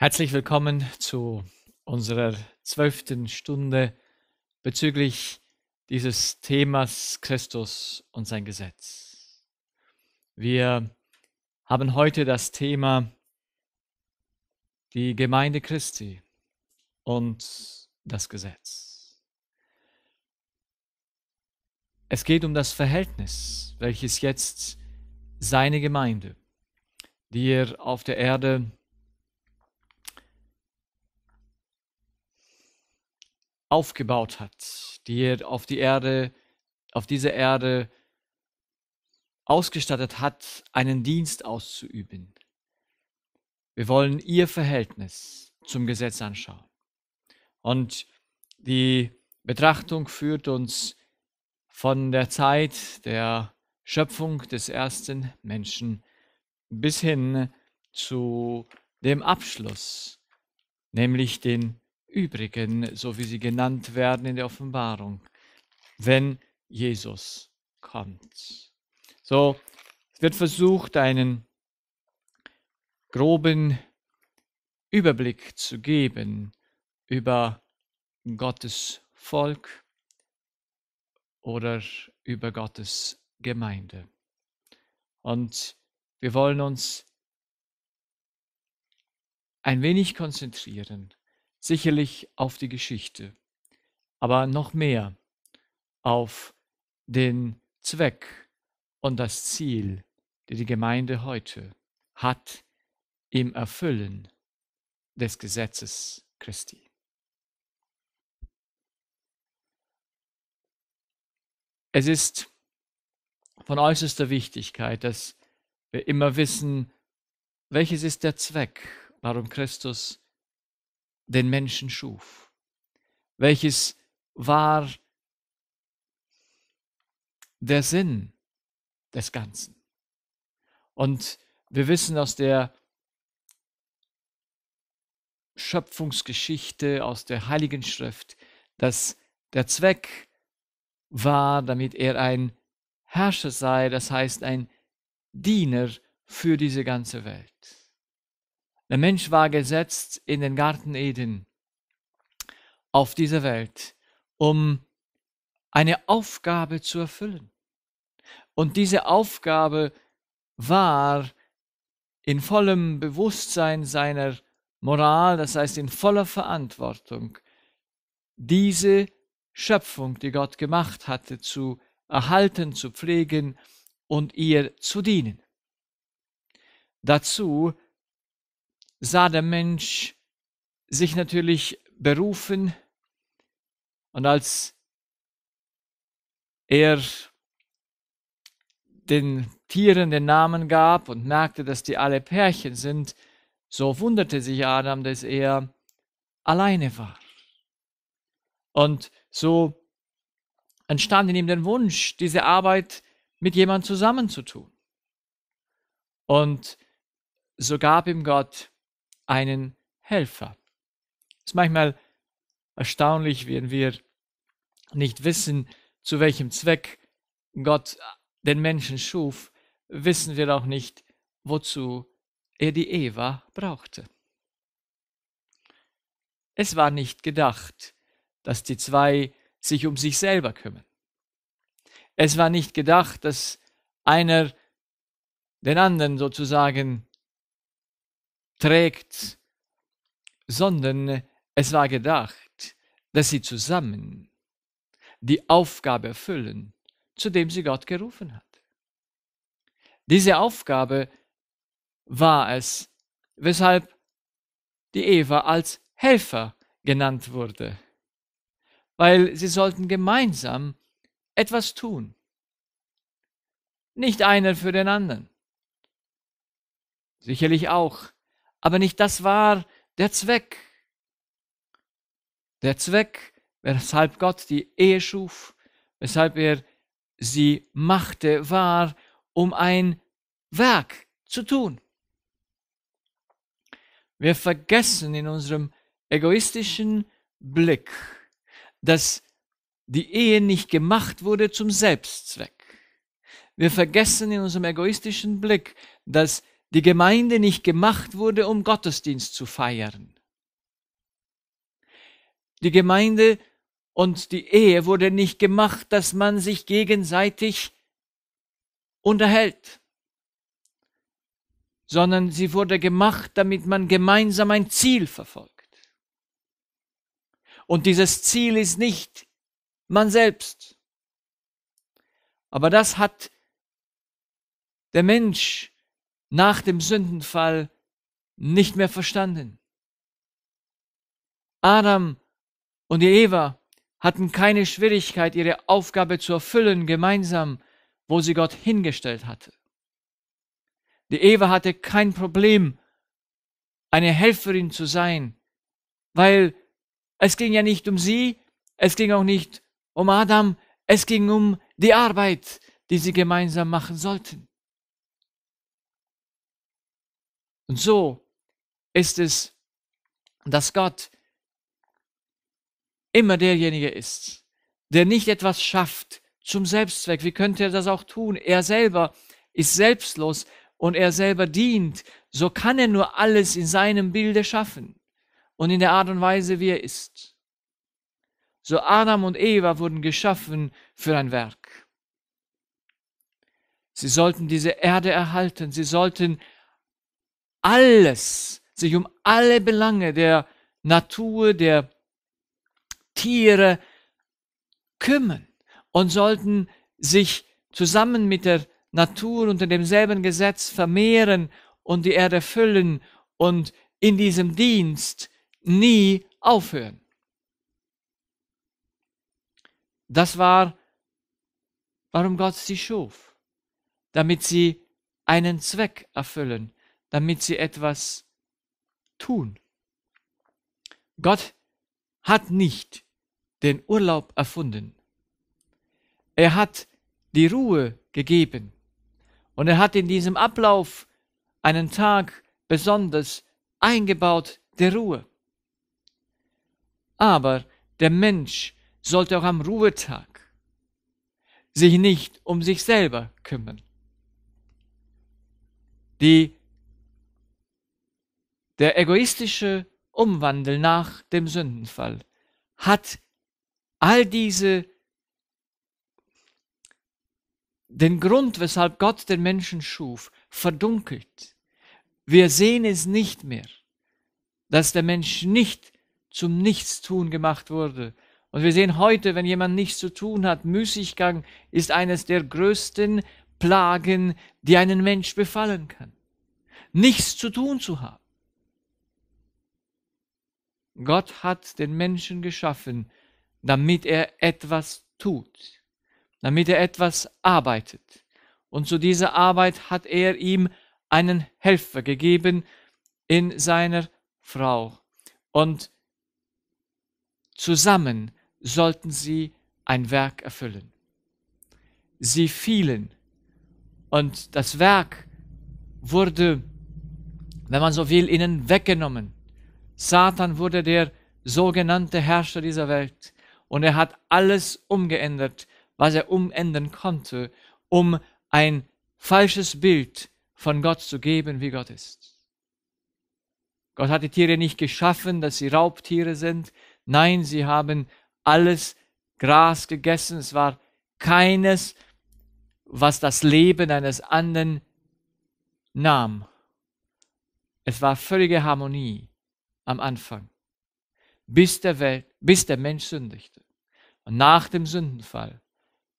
Herzlich willkommen zu unserer zwölften Stunde bezüglich dieses Themas Christus und sein Gesetz. Wir haben heute das Thema die Gemeinde Christi und das Gesetz. Es geht um das Verhältnis, welches jetzt seine Gemeinde, die er auf der Erde aufgebaut hat, die er auf die Erde, auf diese Erde ausgestattet hat, einen Dienst auszuüben. Wir wollen ihr Verhältnis zum Gesetz anschauen. Und die Betrachtung führt uns von der Zeit der Schöpfung des ersten Menschen bis hin zu dem Abschluss, nämlich den übrigen, so wie sie genannt werden in der Offenbarung, wenn Jesus kommt. So, es wird versucht, einen groben Überblick zu geben über Gottes Volk oder über Gottes Gemeinde. Und wir wollen uns ein wenig konzentrieren sicherlich auf die Geschichte, aber noch mehr auf den Zweck und das Ziel, die die Gemeinde heute hat im Erfüllen des Gesetzes Christi. Es ist von äußerster Wichtigkeit, dass wir immer wissen, welches ist der Zweck, warum Christus den Menschen schuf, welches war der Sinn des Ganzen. Und wir wissen aus der Schöpfungsgeschichte, aus der Heiligen Schrift, dass der Zweck war, damit er ein Herrscher sei, das heißt ein Diener für diese ganze Welt. Der Mensch war gesetzt in den Garten Eden auf dieser Welt, um eine Aufgabe zu erfüllen. Und diese Aufgabe war in vollem Bewusstsein seiner Moral, das heißt in voller Verantwortung, diese Schöpfung, die Gott gemacht hatte, zu erhalten, zu pflegen und ihr zu dienen. Dazu sah der Mensch sich natürlich berufen und als er den Tieren den Namen gab und merkte, dass die alle Pärchen sind, so wunderte sich Adam, dass er alleine war. Und so entstand in ihm der Wunsch, diese Arbeit mit jemandem zusammenzutun. Und so gab ihm Gott einen Helfer. Es ist manchmal erstaunlich, wenn wir nicht wissen, zu welchem Zweck Gott den Menschen schuf, wissen wir auch nicht, wozu er die Eva brauchte. Es war nicht gedacht, dass die zwei sich um sich selber kümmern. Es war nicht gedacht, dass einer den anderen sozusagen trägt, sondern es war gedacht, dass sie zusammen die Aufgabe erfüllen, zu dem sie Gott gerufen hat. Diese Aufgabe war es, weshalb die Eva als Helfer genannt wurde, weil sie sollten gemeinsam etwas tun, nicht einer für den anderen. Sicherlich auch aber nicht das war der Zweck. Der Zweck, weshalb Gott die Ehe schuf, weshalb er sie machte, war, um ein Werk zu tun. Wir vergessen in unserem egoistischen Blick, dass die Ehe nicht gemacht wurde zum Selbstzweck. Wir vergessen in unserem egoistischen Blick, dass die Gemeinde nicht gemacht wurde, um Gottesdienst zu feiern. Die Gemeinde und die Ehe wurde nicht gemacht, dass man sich gegenseitig unterhält, sondern sie wurde gemacht, damit man gemeinsam ein Ziel verfolgt. Und dieses Ziel ist nicht man selbst. Aber das hat der Mensch nach dem Sündenfall nicht mehr verstanden. Adam und Eva hatten keine Schwierigkeit, ihre Aufgabe zu erfüllen, gemeinsam, wo sie Gott hingestellt hatte. Die Eva hatte kein Problem, eine Helferin zu sein, weil es ging ja nicht um sie, es ging auch nicht um Adam, es ging um die Arbeit, die sie gemeinsam machen sollten. Und so ist es, dass Gott immer derjenige ist, der nicht etwas schafft zum Selbstzweck. Wie könnte er das auch tun? Er selber ist selbstlos und er selber dient. So kann er nur alles in seinem Bilde schaffen und in der Art und Weise, wie er ist. So Adam und Eva wurden geschaffen für ein Werk. Sie sollten diese Erde erhalten, sie sollten alles, sich um alle Belange der Natur, der Tiere kümmern und sollten sich zusammen mit der Natur unter demselben Gesetz vermehren und die Erde füllen und in diesem Dienst nie aufhören. Das war, warum Gott sie schuf, damit sie einen Zweck erfüllen damit sie etwas tun. Gott hat nicht den Urlaub erfunden. Er hat die Ruhe gegeben und er hat in diesem Ablauf einen Tag besonders eingebaut der Ruhe. Aber der Mensch sollte auch am Ruhetag sich nicht um sich selber kümmern. Die der egoistische Umwandel nach dem Sündenfall hat all diese den Grund, weshalb Gott den Menschen schuf, verdunkelt. Wir sehen es nicht mehr, dass der Mensch nicht zum Nichtstun gemacht wurde. Und wir sehen heute, wenn jemand nichts zu tun hat, Müßiggang ist eines der größten Plagen, die einen Mensch befallen kann. Nichts zu tun zu haben. Gott hat den Menschen geschaffen, damit er etwas tut, damit er etwas arbeitet. Und zu dieser Arbeit hat er ihm einen Helfer gegeben in seiner Frau. Und zusammen sollten sie ein Werk erfüllen. Sie fielen und das Werk wurde, wenn man so will, ihnen weggenommen. Satan wurde der sogenannte Herrscher dieser Welt und er hat alles umgeändert, was er umändern konnte, um ein falsches Bild von Gott zu geben, wie Gott ist. Gott hat die Tiere nicht geschaffen, dass sie Raubtiere sind. Nein, sie haben alles Gras gegessen. Es war keines, was das Leben eines anderen nahm. Es war völlige Harmonie am Anfang, bis der Welt, bis der Mensch sündigte. Und nach dem Sündenfall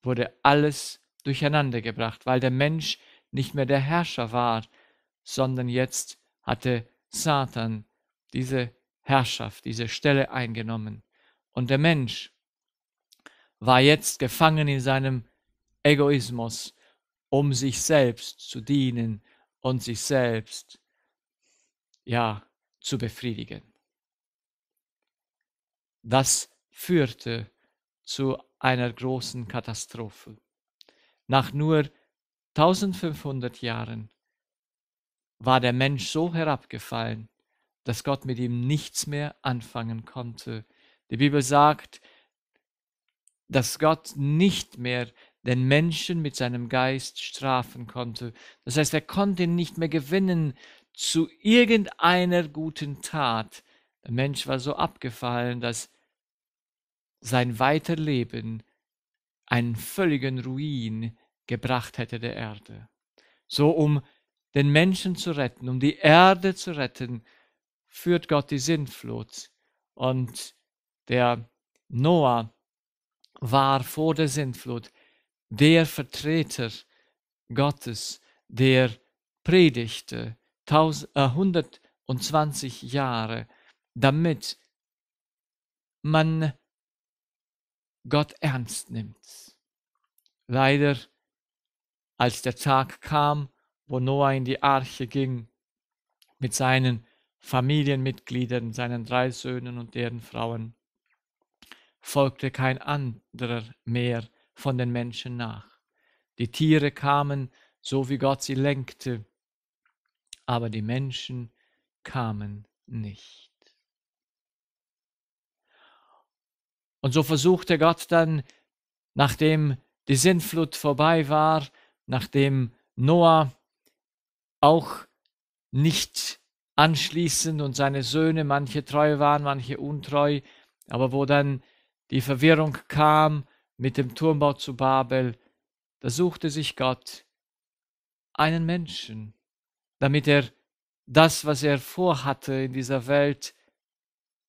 wurde alles durcheinandergebracht, weil der Mensch nicht mehr der Herrscher war, sondern jetzt hatte Satan diese Herrschaft, diese Stelle eingenommen. Und der Mensch war jetzt gefangen in seinem Egoismus, um sich selbst zu dienen und sich selbst, ja, zu befriedigen. Das führte zu einer großen Katastrophe. Nach nur 1500 Jahren war der Mensch so herabgefallen, dass Gott mit ihm nichts mehr anfangen konnte. Die Bibel sagt, dass Gott nicht mehr den Menschen mit seinem Geist strafen konnte. Das heißt, er konnte ihn nicht mehr gewinnen zu irgendeiner guten Tat. Der Mensch war so abgefallen, dass sein Weiterleben einen völligen Ruin gebracht hätte der Erde. So um den Menschen zu retten, um die Erde zu retten, führt Gott die Sintflut. Und der Noah war vor der Sintflut der Vertreter Gottes, der predigte, 120 äh, Jahre, damit man Gott ernst nimmt. Leider, als der Tag kam, wo Noah in die Arche ging, mit seinen Familienmitgliedern, seinen drei Söhnen und deren Frauen, folgte kein anderer mehr von den Menschen nach. Die Tiere kamen, so wie Gott sie lenkte, aber die Menschen kamen nicht. Und so versuchte Gott dann, nachdem die Sintflut vorbei war, nachdem Noah auch nicht anschließend und seine Söhne, manche treu waren, manche untreu, aber wo dann die Verwirrung kam mit dem Turmbau zu Babel, da suchte sich Gott einen Menschen, damit er das, was er vorhatte in dieser Welt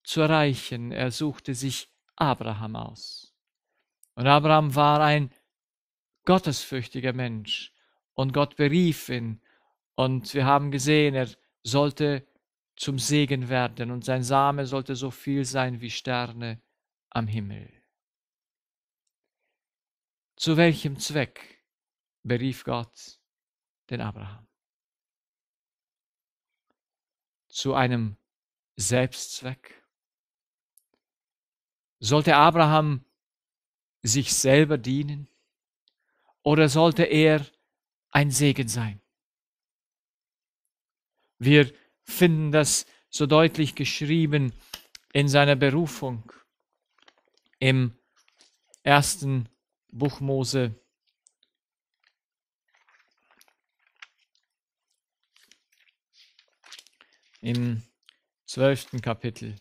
zu erreichen, er suchte sich Abraham aus. Und Abraham war ein gottesfürchtiger Mensch und Gott berief ihn und wir haben gesehen, er sollte zum Segen werden und sein Same sollte so viel sein wie Sterne am Himmel. Zu welchem Zweck berief Gott den Abraham? zu einem Selbstzweck? Sollte Abraham sich selber dienen oder sollte er ein Segen sein? Wir finden das so deutlich geschrieben in seiner Berufung im ersten Buch Mose im zwölften Kapitel.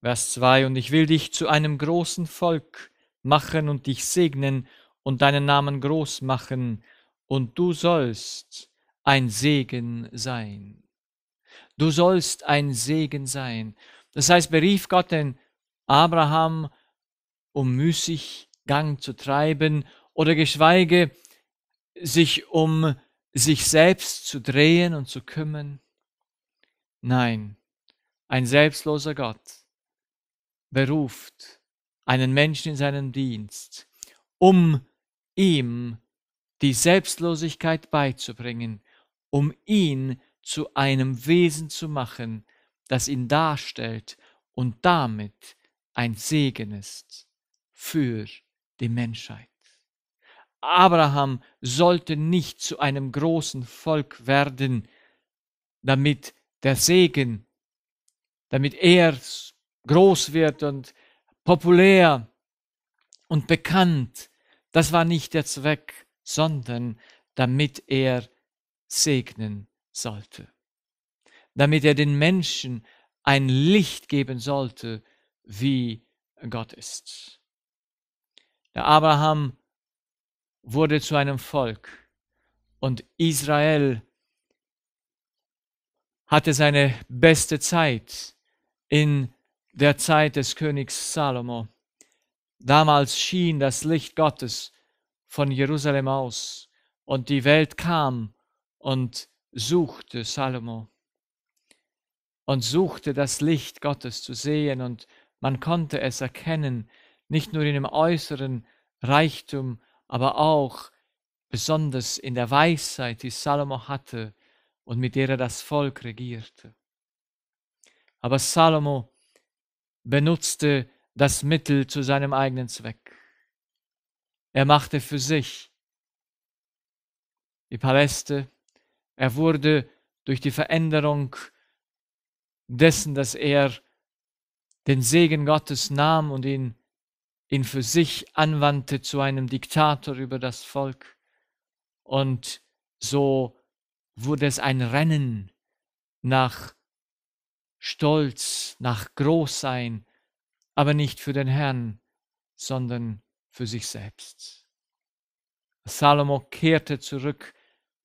Vers 2, und ich will dich zu einem großen Volk machen und dich segnen und deinen Namen groß machen, und du sollst ein Segen sein. Du sollst ein Segen sein. Das heißt, berief Gott den Abraham, um müßig Gang zu treiben oder geschweige sich um sich selbst zu drehen und zu kümmern. Nein, ein selbstloser Gott beruft einen Menschen in seinen Dienst, um ihm die Selbstlosigkeit beizubringen, um ihn zu einem Wesen zu machen, das ihn darstellt und damit ein Segen ist für die Menschheit. Abraham sollte nicht zu einem großen Volk werden, damit der Segen, damit er groß wird und populär und bekannt. Das war nicht der Zweck, sondern damit er segnen sollte, damit er den Menschen ein Licht geben sollte, wie Gott ist. Der Abraham wurde zu einem Volk und Israel hatte seine beste Zeit in der Zeit des Königs Salomo. Damals schien das Licht Gottes von Jerusalem aus und die Welt kam und suchte Salomo und suchte das Licht Gottes zu sehen und man konnte es erkennen, nicht nur in dem äußeren Reichtum, aber auch besonders in der Weisheit, die Salomo hatte und mit der er das Volk regierte. Aber Salomo benutzte das Mittel zu seinem eigenen Zweck. Er machte für sich die Paläste. Er wurde durch die Veränderung dessen, dass er den Segen Gottes nahm und ihn ihn für sich anwandte zu einem Diktator über das Volk. Und so wurde es ein Rennen nach Stolz, nach Großsein, aber nicht für den Herrn, sondern für sich selbst. Salomo kehrte zurück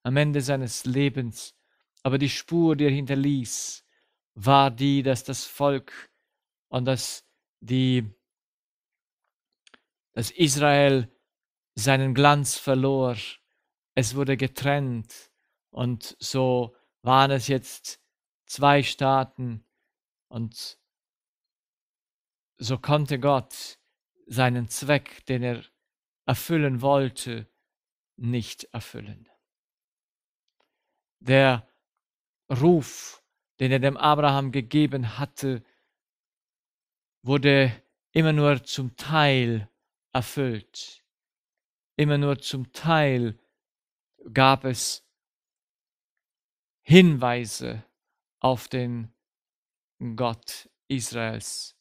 am Ende seines Lebens, aber die Spur, die er hinterließ, war die, dass das Volk und dass die dass Israel seinen Glanz verlor. Es wurde getrennt. Und so waren es jetzt zwei Staaten. Und so konnte Gott seinen Zweck, den er erfüllen wollte, nicht erfüllen. Der Ruf, den er dem Abraham gegeben hatte, wurde immer nur zum Teil erfüllt. Immer nur zum Teil gab es Hinweise auf den Gott Israels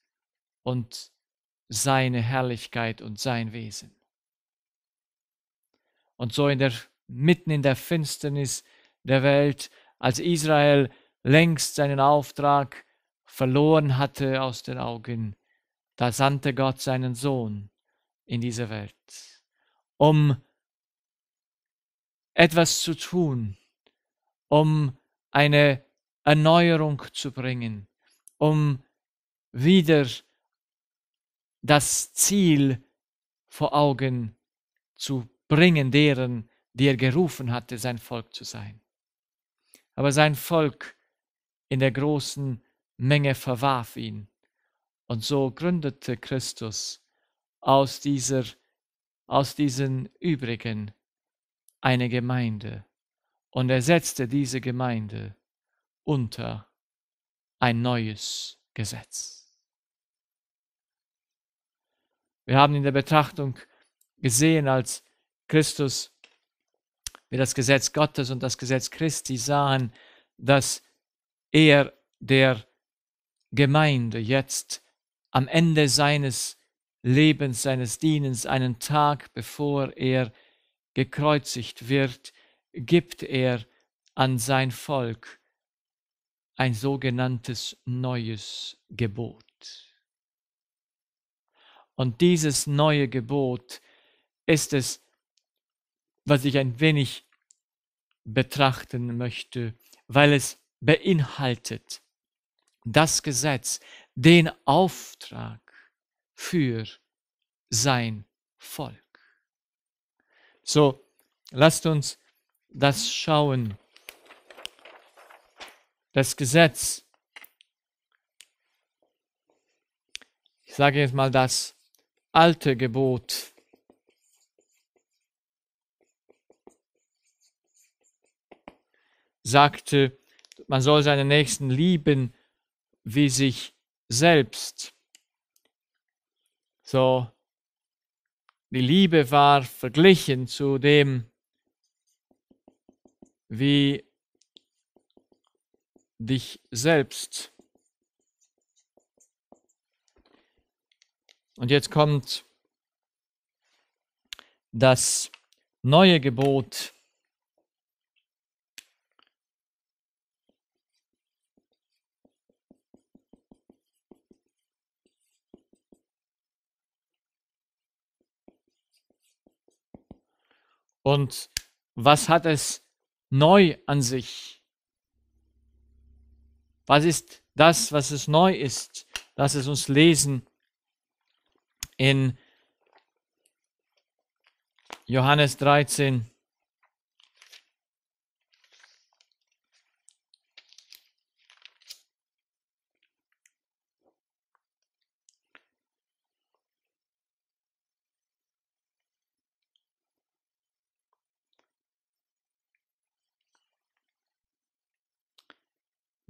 und seine Herrlichkeit und sein Wesen. Und so in der, mitten in der Finsternis der Welt, als Israel längst seinen Auftrag verloren hatte aus den Augen, da sandte Gott seinen Sohn, in dieser Welt, um etwas zu tun, um eine Erneuerung zu bringen, um wieder das Ziel vor Augen zu bringen, deren, die er gerufen hatte, sein Volk zu sein. Aber sein Volk in der großen Menge verwarf ihn. Und so gründete Christus aus dieser, aus diesen übrigen eine Gemeinde. Und er setzte diese Gemeinde unter ein neues Gesetz. Wir haben in der Betrachtung gesehen, als Christus, wir das Gesetz Gottes und das Gesetz Christi sahen, dass er der Gemeinde jetzt am Ende seines Lebens, seines Dienens, einen Tag bevor er gekreuzigt wird, gibt er an sein Volk ein sogenanntes neues Gebot. Und dieses neue Gebot ist es, was ich ein wenig betrachten möchte, weil es beinhaltet das Gesetz, den Auftrag, für sein Volk. So, lasst uns das schauen. Das Gesetz. Ich sage jetzt mal das alte Gebot. sagte, man soll seinen Nächsten lieben wie sich selbst. So, die Liebe war verglichen zu dem, wie dich selbst. Und jetzt kommt das neue Gebot Und was hat es neu an sich? Was ist das, was es neu ist? Lass es uns lesen in Johannes 13,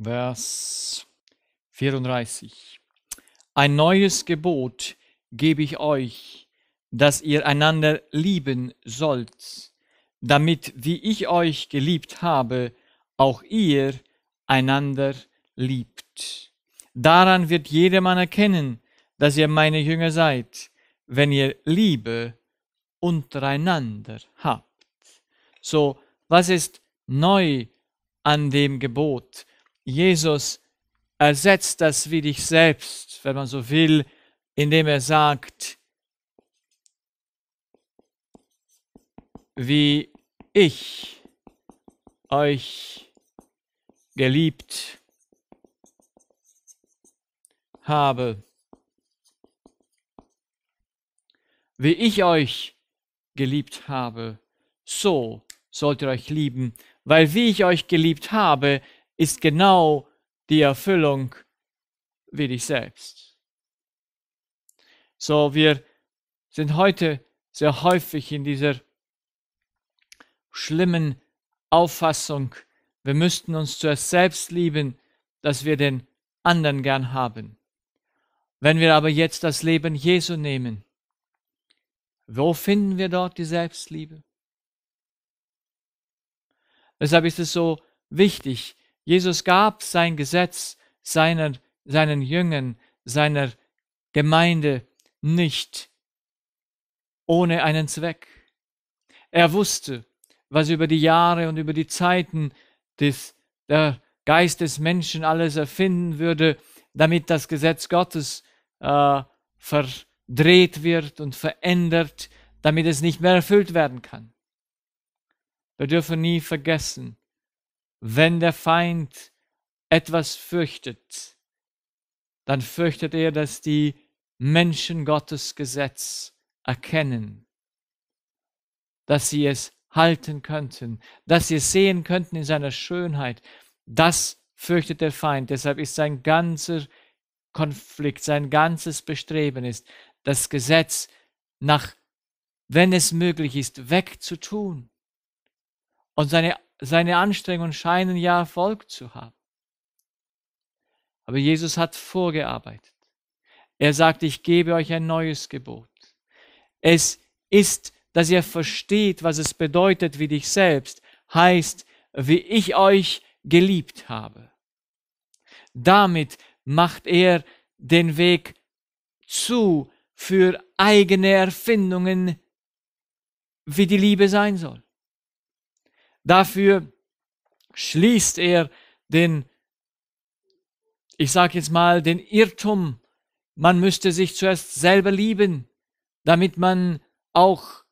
Vers 34. Ein neues Gebot gebe ich euch, dass ihr einander lieben sollt, damit, wie ich euch geliebt habe, auch ihr einander liebt. Daran wird jedermann erkennen, dass ihr meine Jünger seid, wenn ihr Liebe untereinander habt. So, was ist neu an dem Gebot? Jesus ersetzt das wie dich selbst, wenn man so will, indem er sagt, wie ich euch geliebt habe, wie ich euch geliebt habe, so sollt ihr euch lieben, weil wie ich euch geliebt habe, ist genau die Erfüllung wie dich selbst. So, wir sind heute sehr häufig in dieser schlimmen Auffassung, wir müssten uns zuerst selbst lieben, dass wir den anderen gern haben. Wenn wir aber jetzt das Leben Jesu nehmen, wo finden wir dort die Selbstliebe? Deshalb ist es so wichtig, Jesus gab sein Gesetz seiner, seinen Jüngern, seiner Gemeinde nicht ohne einen Zweck. Er wusste, was über die Jahre und über die Zeiten des, der Geist des Menschen alles erfinden würde, damit das Gesetz Gottes äh, verdreht wird und verändert, damit es nicht mehr erfüllt werden kann. Wir dürfen nie vergessen, wenn der Feind etwas fürchtet, dann fürchtet er, dass die Menschen Gottes Gesetz erkennen, dass sie es halten könnten, dass sie es sehen könnten in seiner Schönheit. Das fürchtet der Feind. Deshalb ist sein ganzer Konflikt, sein ganzes Bestreben ist, das Gesetz nach, wenn es möglich ist, wegzutun. Und seine seine Anstrengungen scheinen ja Erfolg zu haben. Aber Jesus hat vorgearbeitet. Er sagt, ich gebe euch ein neues Gebot. Es ist, dass ihr versteht, was es bedeutet, wie dich selbst, heißt, wie ich euch geliebt habe. Damit macht er den Weg zu für eigene Erfindungen, wie die Liebe sein soll. Dafür schließt er den, ich sage jetzt mal, den Irrtum. Man müsste sich zuerst selber lieben, damit man auch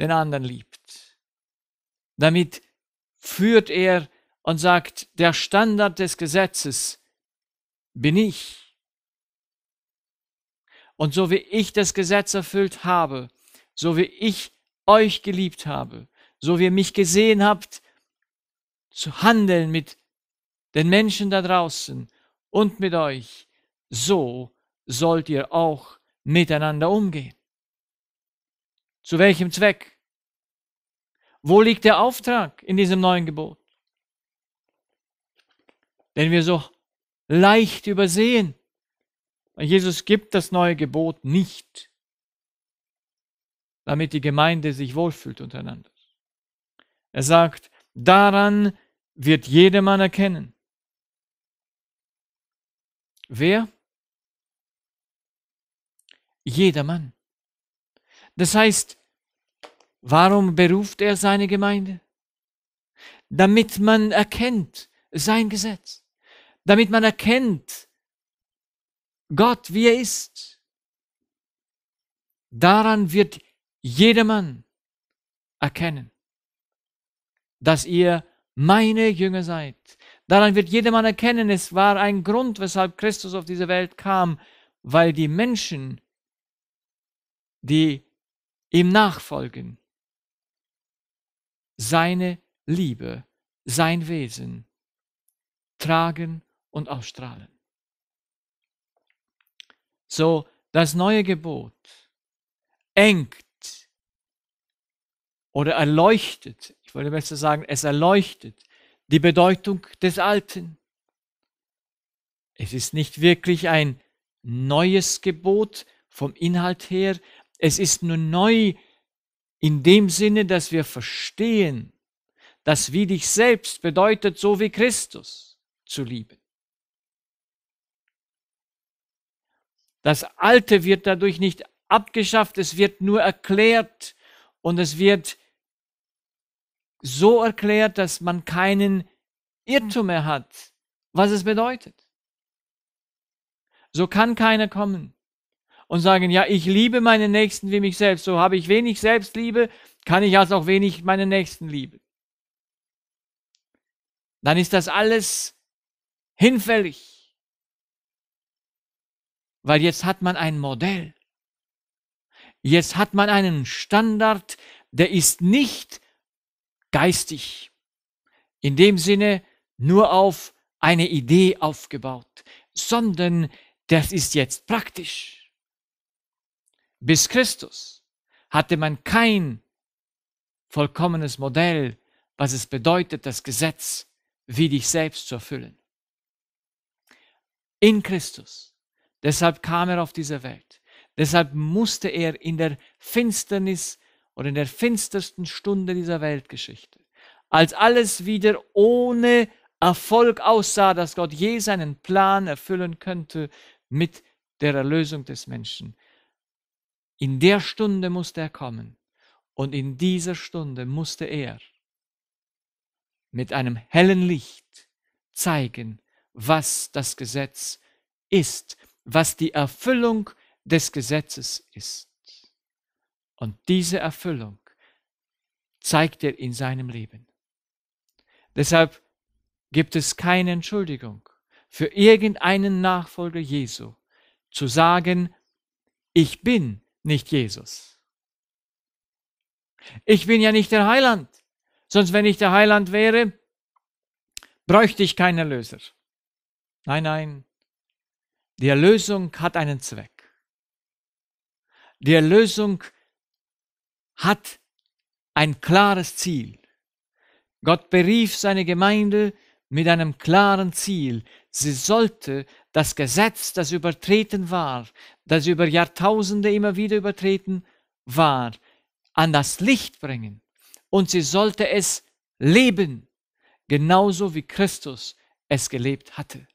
den anderen liebt. Damit führt er und sagt, der Standard des Gesetzes bin ich. Und so wie ich das Gesetz erfüllt habe, so wie ich euch geliebt habe, so wie ihr mich gesehen habt, zu handeln mit den Menschen da draußen und mit euch, so sollt ihr auch miteinander umgehen. Zu welchem Zweck? Wo liegt der Auftrag in diesem neuen Gebot? Den wir so leicht übersehen. Jesus gibt das neue Gebot nicht, damit die Gemeinde sich wohlfühlt untereinander. Er sagt, daran wird jedermann erkennen. Wer? Jedermann. Das heißt, warum beruft er seine Gemeinde? Damit man erkennt sein Gesetz, damit man erkennt Gott, wie er ist. Daran wird jedermann erkennen dass ihr meine Jünger seid. Daran wird jedermann erkennen, es war ein Grund, weshalb Christus auf diese Welt kam, weil die Menschen, die ihm nachfolgen, seine Liebe, sein Wesen tragen und ausstrahlen. So, das neue Gebot engt oder erleuchtet wollte besser sagen, es erleuchtet die Bedeutung des Alten. Es ist nicht wirklich ein neues Gebot vom Inhalt her, es ist nur neu in dem Sinne, dass wir verstehen, dass wie dich selbst bedeutet, so wie Christus zu lieben. Das Alte wird dadurch nicht abgeschafft, es wird nur erklärt und es wird so erklärt, dass man keinen Irrtum mehr hat, was es bedeutet. So kann keiner kommen und sagen, ja, ich liebe meinen Nächsten wie mich selbst. So habe ich wenig Selbstliebe, kann ich also auch wenig meinen Nächsten lieben. Dann ist das alles hinfällig, weil jetzt hat man ein Modell. Jetzt hat man einen Standard, der ist nicht geistig, in dem Sinne nur auf eine Idee aufgebaut, sondern das ist jetzt praktisch. Bis Christus hatte man kein vollkommenes Modell, was es bedeutet, das Gesetz wie dich selbst zu erfüllen. In Christus. Deshalb kam er auf diese Welt. Deshalb musste er in der Finsternis und in der finstersten Stunde dieser Weltgeschichte, als alles wieder ohne Erfolg aussah, dass Gott je seinen Plan erfüllen könnte mit der Erlösung des Menschen. In der Stunde musste er kommen und in dieser Stunde musste er mit einem hellen Licht zeigen, was das Gesetz ist, was die Erfüllung des Gesetzes ist. Und diese Erfüllung zeigt er in seinem Leben. Deshalb gibt es keine Entschuldigung für irgendeinen Nachfolger Jesu zu sagen, ich bin nicht Jesus. Ich bin ja nicht der Heiland, sonst wenn ich der Heiland wäre, bräuchte ich keinen Erlöser. Nein, nein, die Erlösung hat einen Zweck. Die Erlösung hat ein klares Ziel. Gott berief seine Gemeinde mit einem klaren Ziel. Sie sollte das Gesetz, das übertreten war, das über Jahrtausende immer wieder übertreten war, an das Licht bringen. Und sie sollte es leben, genauso wie Christus es gelebt hatte.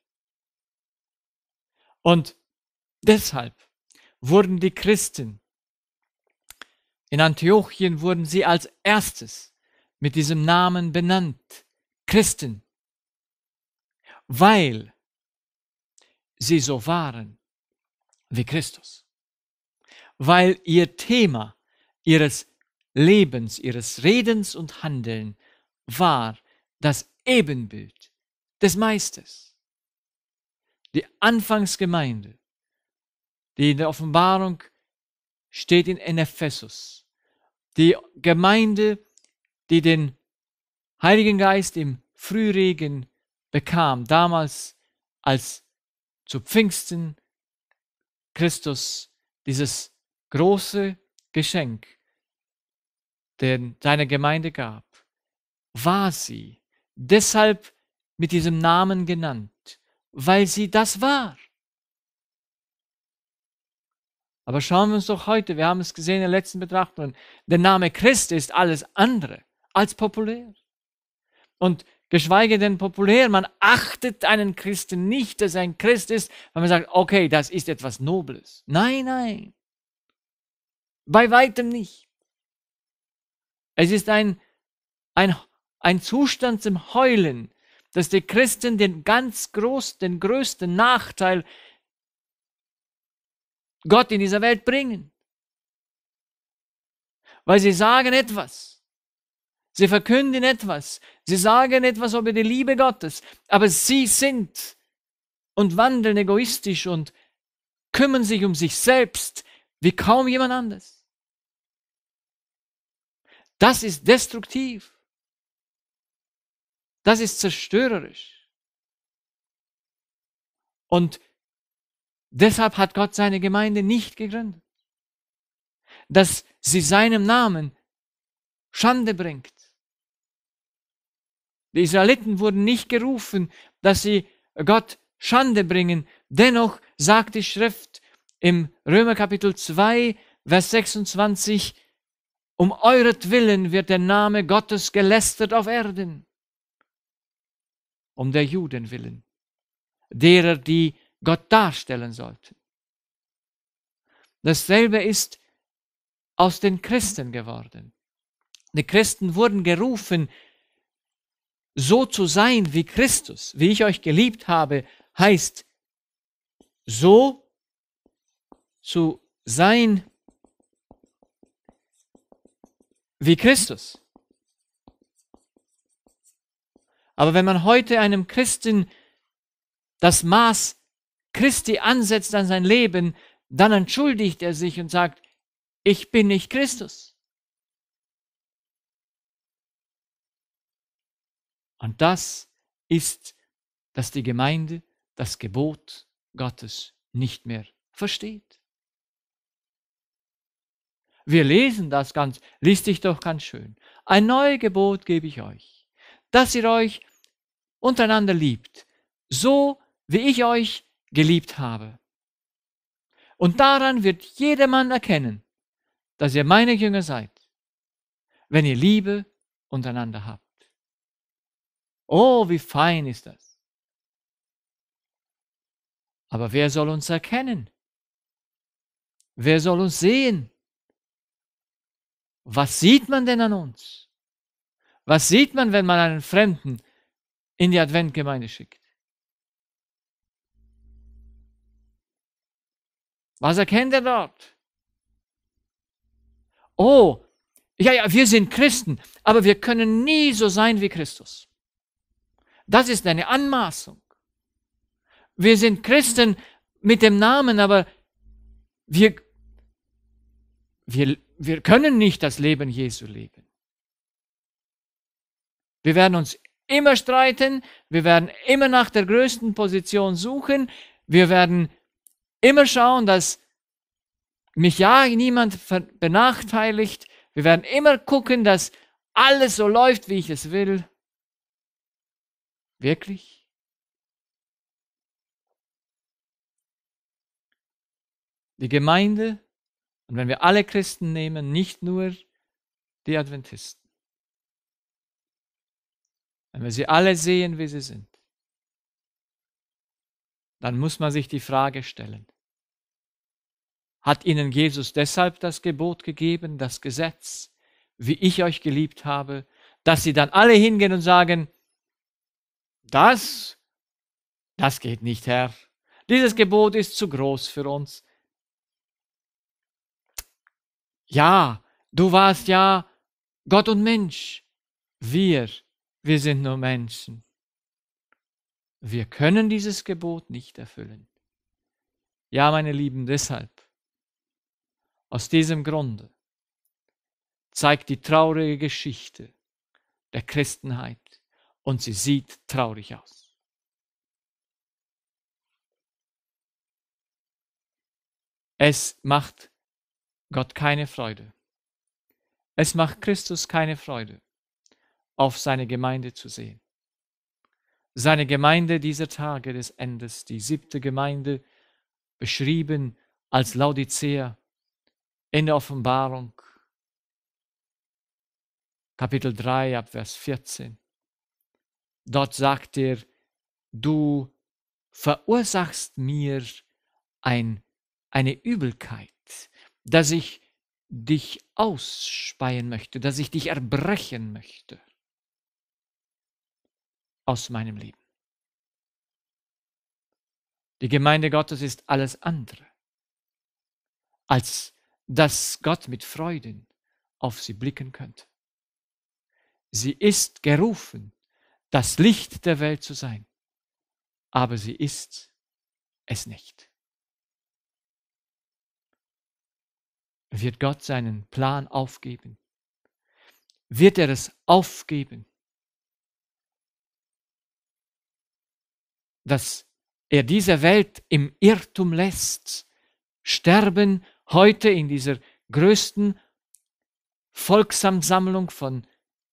Und deshalb wurden die Christen in Antiochien wurden sie als erstes mit diesem Namen benannt, Christen, weil sie so waren wie Christus, weil ihr Thema ihres Lebens, ihres Redens und Handeln war das Ebenbild des Meisters. Die Anfangsgemeinde, die in der Offenbarung steht in Ephesus, die Gemeinde, die den Heiligen Geist im Frühregen bekam, damals als zu Pfingsten Christus dieses große Geschenk, den seiner Gemeinde gab, war sie deshalb mit diesem Namen genannt, weil sie das war. Aber schauen wir uns doch heute, wir haben es gesehen in der letzten Betrachtung, der Name Christ ist alles andere als populär. Und geschweige denn populär, man achtet einen Christen nicht, dass er ein Christ ist, weil man sagt, okay, das ist etwas Nobles. Nein, nein. Bei weitem nicht. Es ist ein, ein, ein Zustand zum Heulen, dass die Christen den ganz groß, den größten Nachteil Gott in dieser Welt bringen. Weil sie sagen etwas. Sie verkünden etwas. Sie sagen etwas über die Liebe Gottes. Aber sie sind und wandeln egoistisch und kümmern sich um sich selbst wie kaum jemand anders. Das ist destruktiv. Das ist zerstörerisch. Und Deshalb hat Gott seine Gemeinde nicht gegründet, dass sie seinem Namen Schande bringt. Die Israeliten wurden nicht gerufen, dass sie Gott Schande bringen. Dennoch sagt die Schrift im Römer Kapitel 2, Vers 26, um euretwillen wird der Name Gottes gelästert auf Erden. Um der Juden willen, derer, die Gott darstellen sollten. Dasselbe ist aus den Christen geworden. Die Christen wurden gerufen, so zu sein wie Christus, wie ich euch geliebt habe, heißt so zu sein wie Christus. Aber wenn man heute einem Christen das Maß Christi ansetzt an sein Leben, dann entschuldigt er sich und sagt, ich bin nicht Christus. Und das ist, dass die Gemeinde das Gebot Gottes nicht mehr versteht. Wir lesen das ganz, liest dich doch ganz schön. Ein neues Gebot gebe ich euch, dass ihr euch untereinander liebt, so wie ich euch geliebt habe. Und daran wird jedermann erkennen, dass ihr meine Jünger seid, wenn ihr Liebe untereinander habt. Oh, wie fein ist das. Aber wer soll uns erkennen? Wer soll uns sehen? Was sieht man denn an uns? Was sieht man, wenn man einen Fremden in die Adventgemeinde schickt? Was erkennt er dort? Oh, ja, ja, wir sind Christen, aber wir können nie so sein wie Christus. Das ist eine Anmaßung. Wir sind Christen mit dem Namen, aber wir, wir, wir können nicht das Leben Jesu leben. Wir werden uns immer streiten, wir werden immer nach der größten Position suchen, wir werden immer schauen, dass mich ja niemand benachteiligt. Wir werden immer gucken, dass alles so läuft, wie ich es will. Wirklich? Die Gemeinde, und wenn wir alle Christen nehmen, nicht nur die Adventisten, wenn wir sie alle sehen, wie sie sind, dann muss man sich die Frage stellen, hat ihnen Jesus deshalb das Gebot gegeben, das Gesetz, wie ich euch geliebt habe, dass sie dann alle hingehen und sagen, das, das geht nicht, Herr. Dieses Gebot ist zu groß für uns. Ja, du warst ja Gott und Mensch. Wir, wir sind nur Menschen. Wir können dieses Gebot nicht erfüllen. Ja, meine Lieben, deshalb, aus diesem Grunde, zeigt die traurige Geschichte der Christenheit und sie sieht traurig aus. Es macht Gott keine Freude. Es macht Christus keine Freude, auf seine Gemeinde zu sehen seine Gemeinde dieser Tage des Endes, die siebte Gemeinde, beschrieben als Laodicea in der Offenbarung, Kapitel 3 Abvers 14. Dort sagt er, du verursachst mir ein, eine Übelkeit, dass ich dich ausspeien möchte, dass ich dich erbrechen möchte aus meinem Leben. Die Gemeinde Gottes ist alles andere, als dass Gott mit Freuden auf sie blicken könnte. Sie ist gerufen, das Licht der Welt zu sein, aber sie ist es nicht. Wird Gott seinen Plan aufgeben? Wird er es aufgeben, dass er diese Welt im Irrtum lässt, sterben heute in dieser größten Volksansammlung von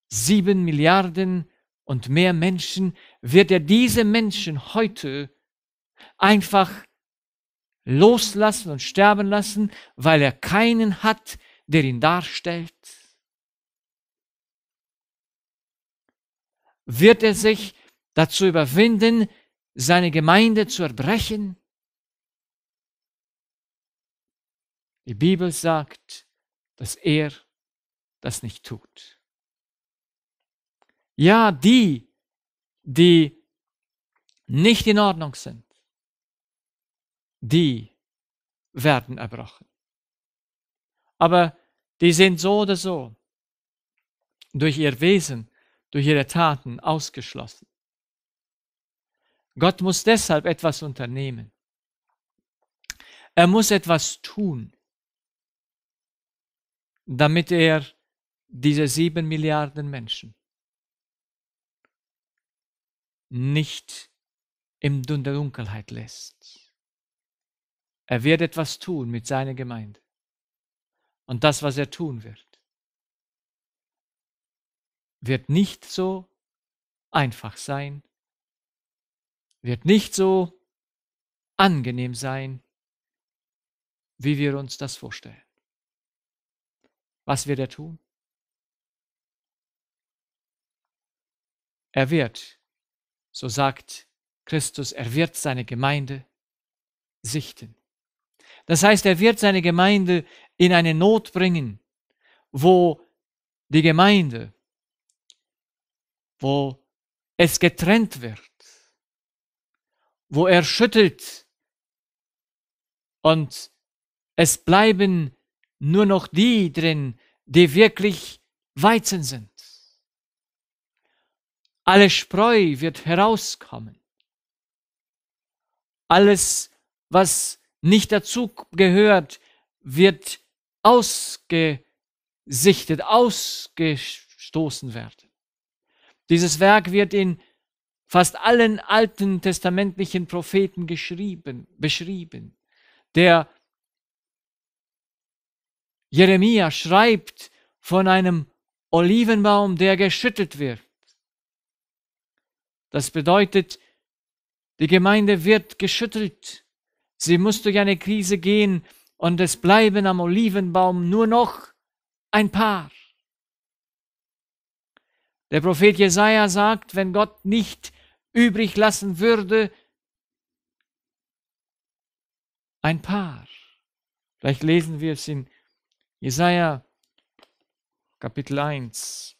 sieben Milliarden und mehr Menschen, wird er diese Menschen heute einfach loslassen und sterben lassen, weil er keinen hat, der ihn darstellt? Wird er sich dazu überwinden, seine Gemeinde zu erbrechen? Die Bibel sagt, dass er das nicht tut. Ja, die, die nicht in Ordnung sind, die werden erbrochen. Aber die sind so oder so durch ihr Wesen, durch ihre Taten ausgeschlossen. Gott muss deshalb etwas unternehmen. Er muss etwas tun, damit er diese sieben Milliarden Menschen nicht im Dunkel Dunkelheit lässt. Er wird etwas tun mit seiner Gemeinde. Und das, was er tun wird, wird nicht so einfach sein, wird nicht so angenehm sein, wie wir uns das vorstellen. Was wird er tun? Er wird, so sagt Christus, er wird seine Gemeinde sichten. Das heißt, er wird seine Gemeinde in eine Not bringen, wo die Gemeinde, wo es getrennt wird, wo er schüttelt. Und es bleiben nur noch die drin, die wirklich Weizen sind. Alle Spreu wird herauskommen. Alles, was nicht dazu gehört, wird ausgesichtet, ausgestoßen werden. Dieses Werk wird in fast allen alten testamentlichen Propheten geschrieben, beschrieben. Der Jeremia schreibt von einem Olivenbaum, der geschüttelt wird. Das bedeutet, die Gemeinde wird geschüttelt. Sie muss durch eine Krise gehen und es bleiben am Olivenbaum nur noch ein paar. Der Prophet Jesaja sagt, wenn Gott nicht übrig lassen würde, ein Paar. Vielleicht lesen wir es in Jesaja Kapitel 1.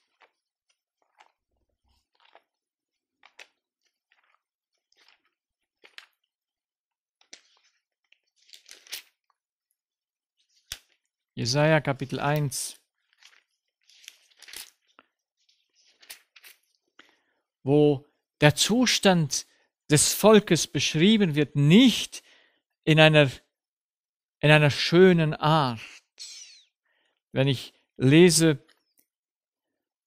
Jesaja Kapitel 1, wo der Zustand des Volkes beschrieben wird, nicht in einer, in einer schönen Art. Wenn ich lese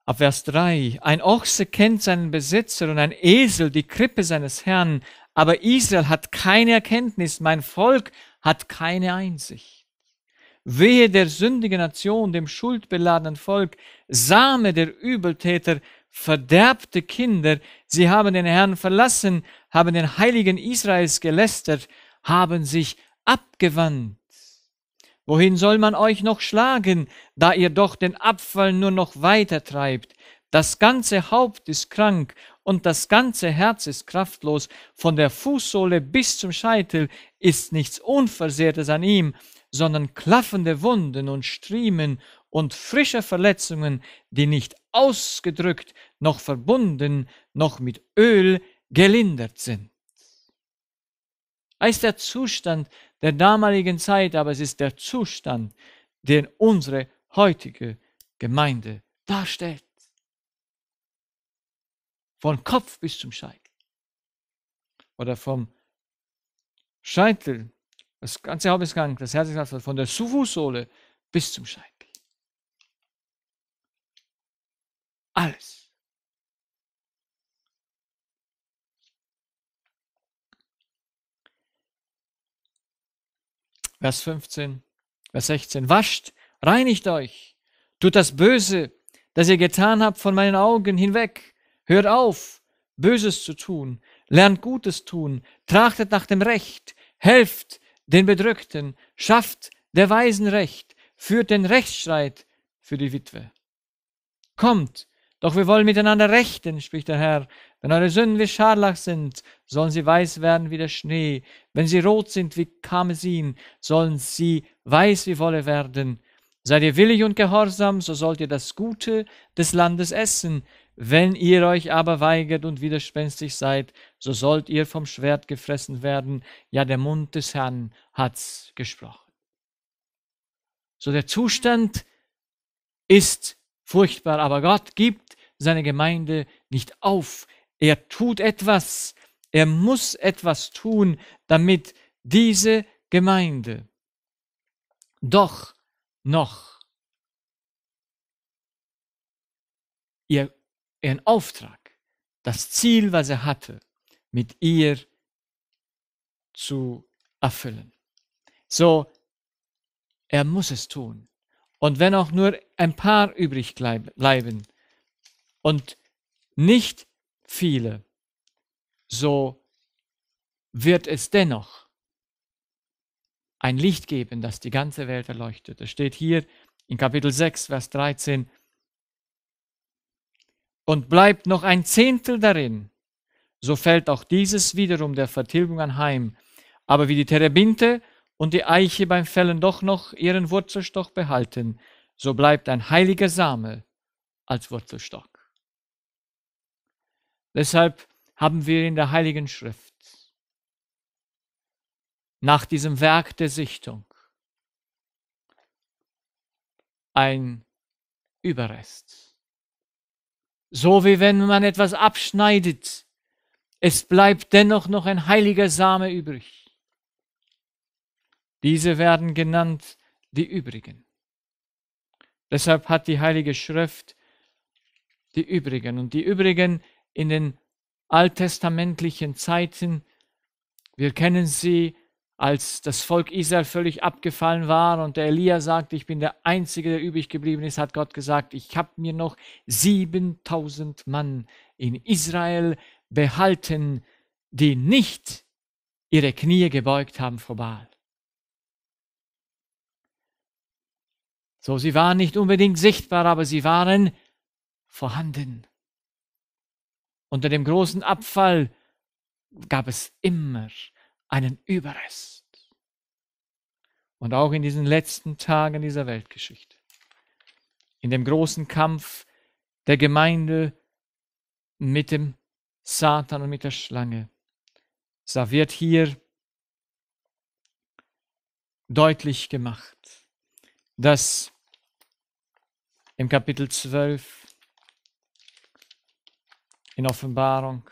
ab Vers 3, ein Ochse kennt seinen Besitzer und ein Esel die Krippe seines Herrn, aber Israel hat keine Erkenntnis, mein Volk hat keine Einsicht. Wehe der sündigen Nation, dem schuldbeladenen Volk, Same der Übeltäter, verderbte Kinder, Sie haben den Herrn verlassen, haben den Heiligen Israels gelästert, haben sich abgewandt. Wohin soll man euch noch schlagen, da ihr doch den Abfall nur noch weiter treibt? Das ganze Haupt ist krank und das ganze Herz ist kraftlos. Von der Fußsohle bis zum Scheitel ist nichts Unversehrtes an ihm, sondern klaffende Wunden und Striemen und frische Verletzungen, die nicht ausgedrückt noch verbunden, noch mit Öl gelindert sind. Es ist der Zustand der damaligen Zeit, aber es ist der Zustand, den unsere heutige Gemeinde darstellt. Von Kopf bis zum Scheitel. Oder vom Scheitel, das ganze Haupt das Herz also von der Fußsohle bis zum Scheitel. Alles. Vers 15, Vers 16. Wascht, reinigt euch, tut das Böse, das ihr getan habt, von meinen Augen hinweg. Hört auf, Böses zu tun, lernt Gutes tun, trachtet nach dem Recht, helft den Bedrückten, schafft der Weisen Recht, führt den Rechtsstreit für die Witwe. Kommt, doch wir wollen miteinander rechten, spricht der Herr, wenn eure Sünden wie Scharlach sind, sollen sie weiß werden wie der Schnee. Wenn sie rot sind wie Karmesin, sollen sie weiß wie Wolle werden. Seid ihr willig und gehorsam, so sollt ihr das Gute des Landes essen. Wenn ihr euch aber weigert und widerspenstig seid, so sollt ihr vom Schwert gefressen werden. Ja, der Mund des Herrn hat's gesprochen. So der Zustand ist furchtbar, aber Gott gibt seine Gemeinde nicht auf. Er tut etwas. Er muss etwas tun, damit diese Gemeinde doch noch ihr, ihren Auftrag, das Ziel, was er hatte, mit ihr zu erfüllen. So, er muss es tun. Und wenn auch nur ein paar übrig bleiben und nicht viele, so wird es dennoch ein Licht geben, das die ganze Welt erleuchtet. Es steht hier in Kapitel 6, Vers 13, und bleibt noch ein Zehntel darin, so fällt auch dieses wiederum der Vertilgung anheim. Aber wie die Terebinte und die Eiche beim Fällen doch noch ihren Wurzelstock behalten, so bleibt ein heiliger Same als Wurzelstock. Deshalb haben wir in der Heiligen Schrift nach diesem Werk der Sichtung ein Überrest. So wie wenn man etwas abschneidet, es bleibt dennoch noch ein heiliger Same übrig. Diese werden genannt die übrigen. Deshalb hat die Heilige Schrift die übrigen und die übrigen in den alttestamentlichen Zeiten. Wir kennen sie, als das Volk Israel völlig abgefallen war und der Elia sagt, ich bin der Einzige, der übrig geblieben ist, hat Gott gesagt, ich habe mir noch 7000 Mann in Israel behalten, die nicht ihre Knie gebeugt haben vor Baal. So, sie waren nicht unbedingt sichtbar, aber sie waren vorhanden. Unter dem großen Abfall gab es immer einen Überrest. Und auch in diesen letzten Tagen dieser Weltgeschichte, in dem großen Kampf der Gemeinde mit dem Satan und mit der Schlange, da wird hier deutlich gemacht, dass im Kapitel 12 in Offenbarung,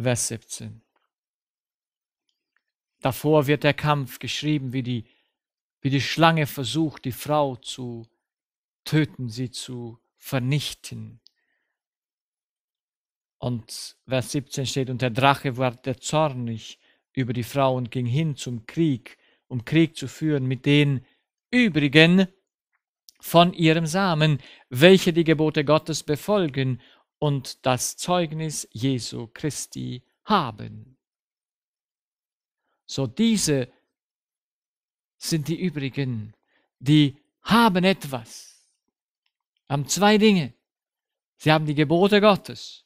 Vers 17. Davor wird der Kampf geschrieben, wie die, wie die Schlange versucht, die Frau zu töten, sie zu vernichten. Und Vers 17 steht, und der Drache ward zornig über die Frau und ging hin zum Krieg, um Krieg zu führen mit den übrigen von ihrem Samen, welche die Gebote Gottes befolgen und das Zeugnis Jesu Christi haben. So diese sind die übrigen, die haben etwas. Haben zwei Dinge. Sie haben die Gebote Gottes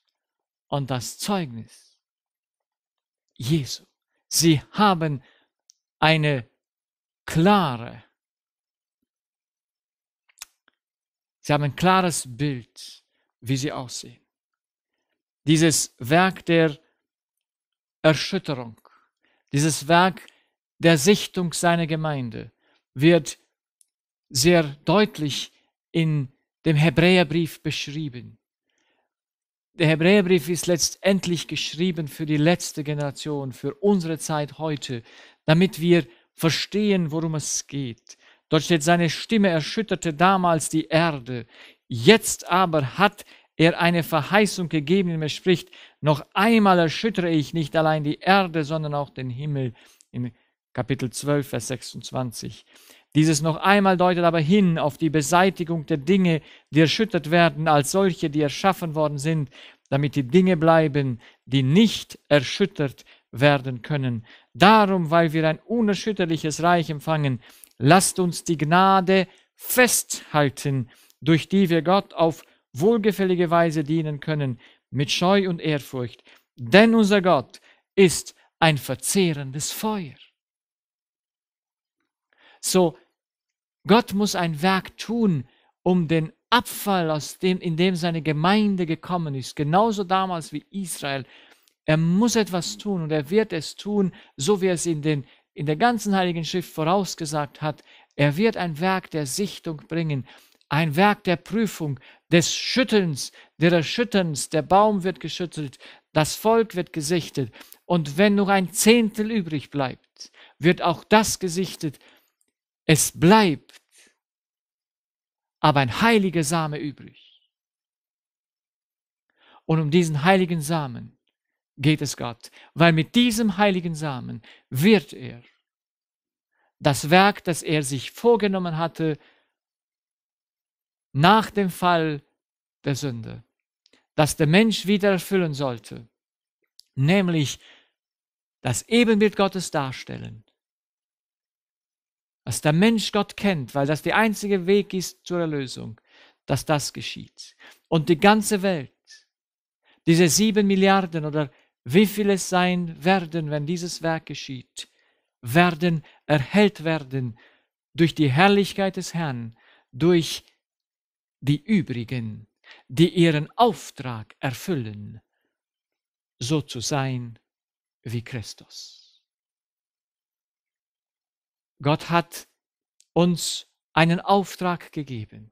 und das Zeugnis Jesu. Sie haben eine klare, sie haben ein klares Bild wie sie aussehen. Dieses Werk der Erschütterung, dieses Werk der Sichtung seiner Gemeinde wird sehr deutlich in dem Hebräerbrief beschrieben. Der Hebräerbrief ist letztendlich geschrieben für die letzte Generation, für unsere Zeit heute, damit wir verstehen, worum es geht. Dort steht, seine Stimme erschütterte damals die Erde. Jetzt aber hat er eine Verheißung gegeben, die er spricht, noch einmal erschüttere ich nicht allein die Erde, sondern auch den Himmel in Kapitel 12, Vers 26. Dieses noch einmal deutet aber hin auf die Beseitigung der Dinge, die erschüttert werden, als solche, die erschaffen worden sind, damit die Dinge bleiben, die nicht erschüttert werden können. Darum, weil wir ein unerschütterliches Reich empfangen, lasst uns die Gnade festhalten, durch die wir Gott auf wohlgefällige Weise dienen können, mit Scheu und Ehrfurcht. Denn unser Gott ist ein verzehrendes Feuer. So, Gott muss ein Werk tun, um den Abfall, aus dem, in dem seine Gemeinde gekommen ist, genauso damals wie Israel, er muss etwas tun und er wird es tun, so wie er es in, den, in der ganzen Heiligen Schrift vorausgesagt hat. Er wird ein Werk der Sichtung bringen ein Werk der Prüfung, des Schüttelns, der Erschütterns. Der Baum wird geschüttelt, das Volk wird gesichtet. Und wenn noch ein Zehntel übrig bleibt, wird auch das gesichtet. Es bleibt aber ein heiliger Same übrig. Und um diesen heiligen Samen geht es Gott, weil mit diesem heiligen Samen wird er das Werk, das er sich vorgenommen hatte, nach dem Fall der Sünde, das der Mensch wieder erfüllen sollte, nämlich das Ebenbild Gottes darstellen, dass der Mensch Gott kennt, weil das der einzige Weg ist zur Erlösung, dass das geschieht. Und die ganze Welt, diese sieben Milliarden oder wie viel es sein werden, wenn dieses Werk geschieht, werden erhellt werden durch die Herrlichkeit des Herrn, durch die die übrigen, die ihren Auftrag erfüllen, so zu sein wie Christus. Gott hat uns einen Auftrag gegeben.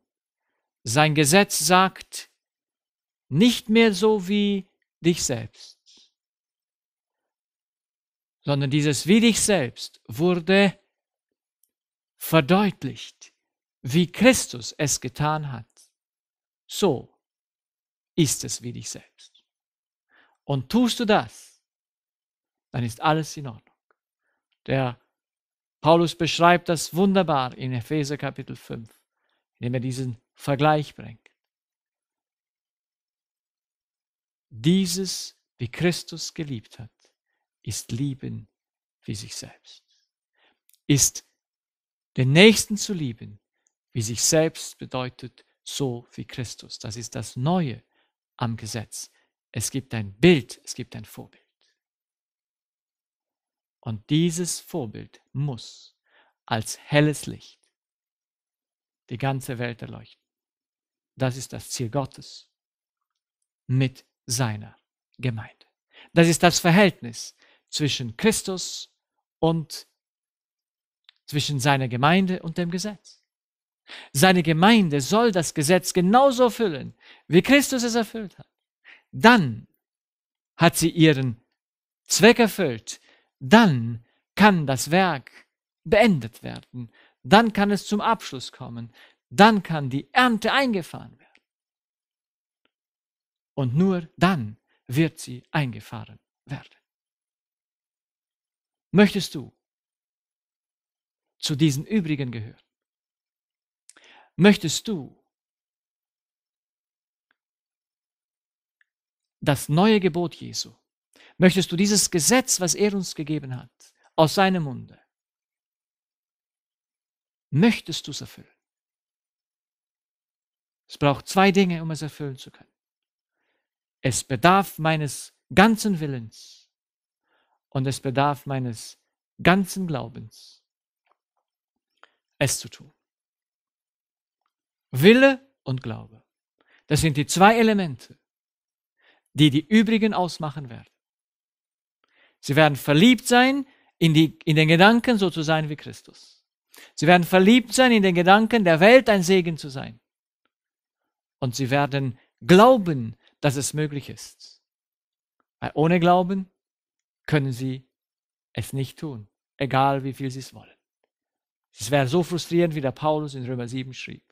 Sein Gesetz sagt, nicht mehr so wie dich selbst, sondern dieses wie dich selbst wurde verdeutlicht, wie Christus es getan hat so ist es wie dich selbst. Und tust du das, dann ist alles in Ordnung. Der Paulus beschreibt das wunderbar in Epheser Kapitel 5, indem er diesen Vergleich bringt. Dieses, wie Christus geliebt hat, ist Lieben wie sich selbst. Ist den Nächsten zu lieben, wie sich selbst bedeutet, so wie Christus. Das ist das Neue am Gesetz. Es gibt ein Bild, es gibt ein Vorbild. Und dieses Vorbild muss als helles Licht die ganze Welt erleuchten. Das ist das Ziel Gottes mit seiner Gemeinde. Das ist das Verhältnis zwischen Christus und zwischen seiner Gemeinde und dem Gesetz. Seine Gemeinde soll das Gesetz genauso erfüllen, wie Christus es erfüllt hat. Dann hat sie ihren Zweck erfüllt. Dann kann das Werk beendet werden. Dann kann es zum Abschluss kommen. Dann kann die Ernte eingefahren werden. Und nur dann wird sie eingefahren werden. Möchtest du zu diesen übrigen gehören? möchtest du das neue Gebot Jesu? Möchtest du dieses Gesetz, was er uns gegeben hat, aus seinem Munde? Möchtest du es erfüllen? Es braucht zwei Dinge, um es erfüllen zu können. Es bedarf meines ganzen Willens und es bedarf meines ganzen Glaubens, es zu tun. Wille und Glaube. Das sind die zwei Elemente, die die übrigen ausmachen werden. Sie werden verliebt sein in, die, in den Gedanken, so zu sein wie Christus. Sie werden verliebt sein in den Gedanken, der Welt ein Segen zu sein. Und sie werden glauben, dass es möglich ist. Weil ohne Glauben können sie es nicht tun, egal wie viel sie es wollen. Es wäre so frustrierend, wie der Paulus in Römer 7 schrieb.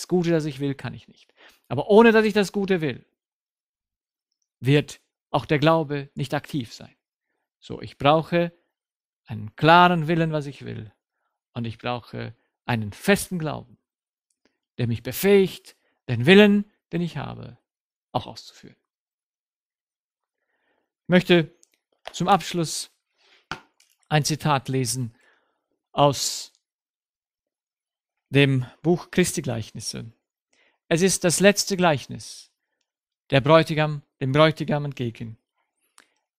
Das Gute, das ich will, kann ich nicht. Aber ohne dass ich das Gute will, wird auch der Glaube nicht aktiv sein. So, ich brauche einen klaren Willen, was ich will. Und ich brauche einen festen Glauben, der mich befähigt, den Willen, den ich habe, auch auszuführen. Ich möchte zum Abschluss ein Zitat lesen aus dem Buch Christi Gleichnisse. Es ist das letzte Gleichnis, der Bräutigam, dem Bräutigam entgegen.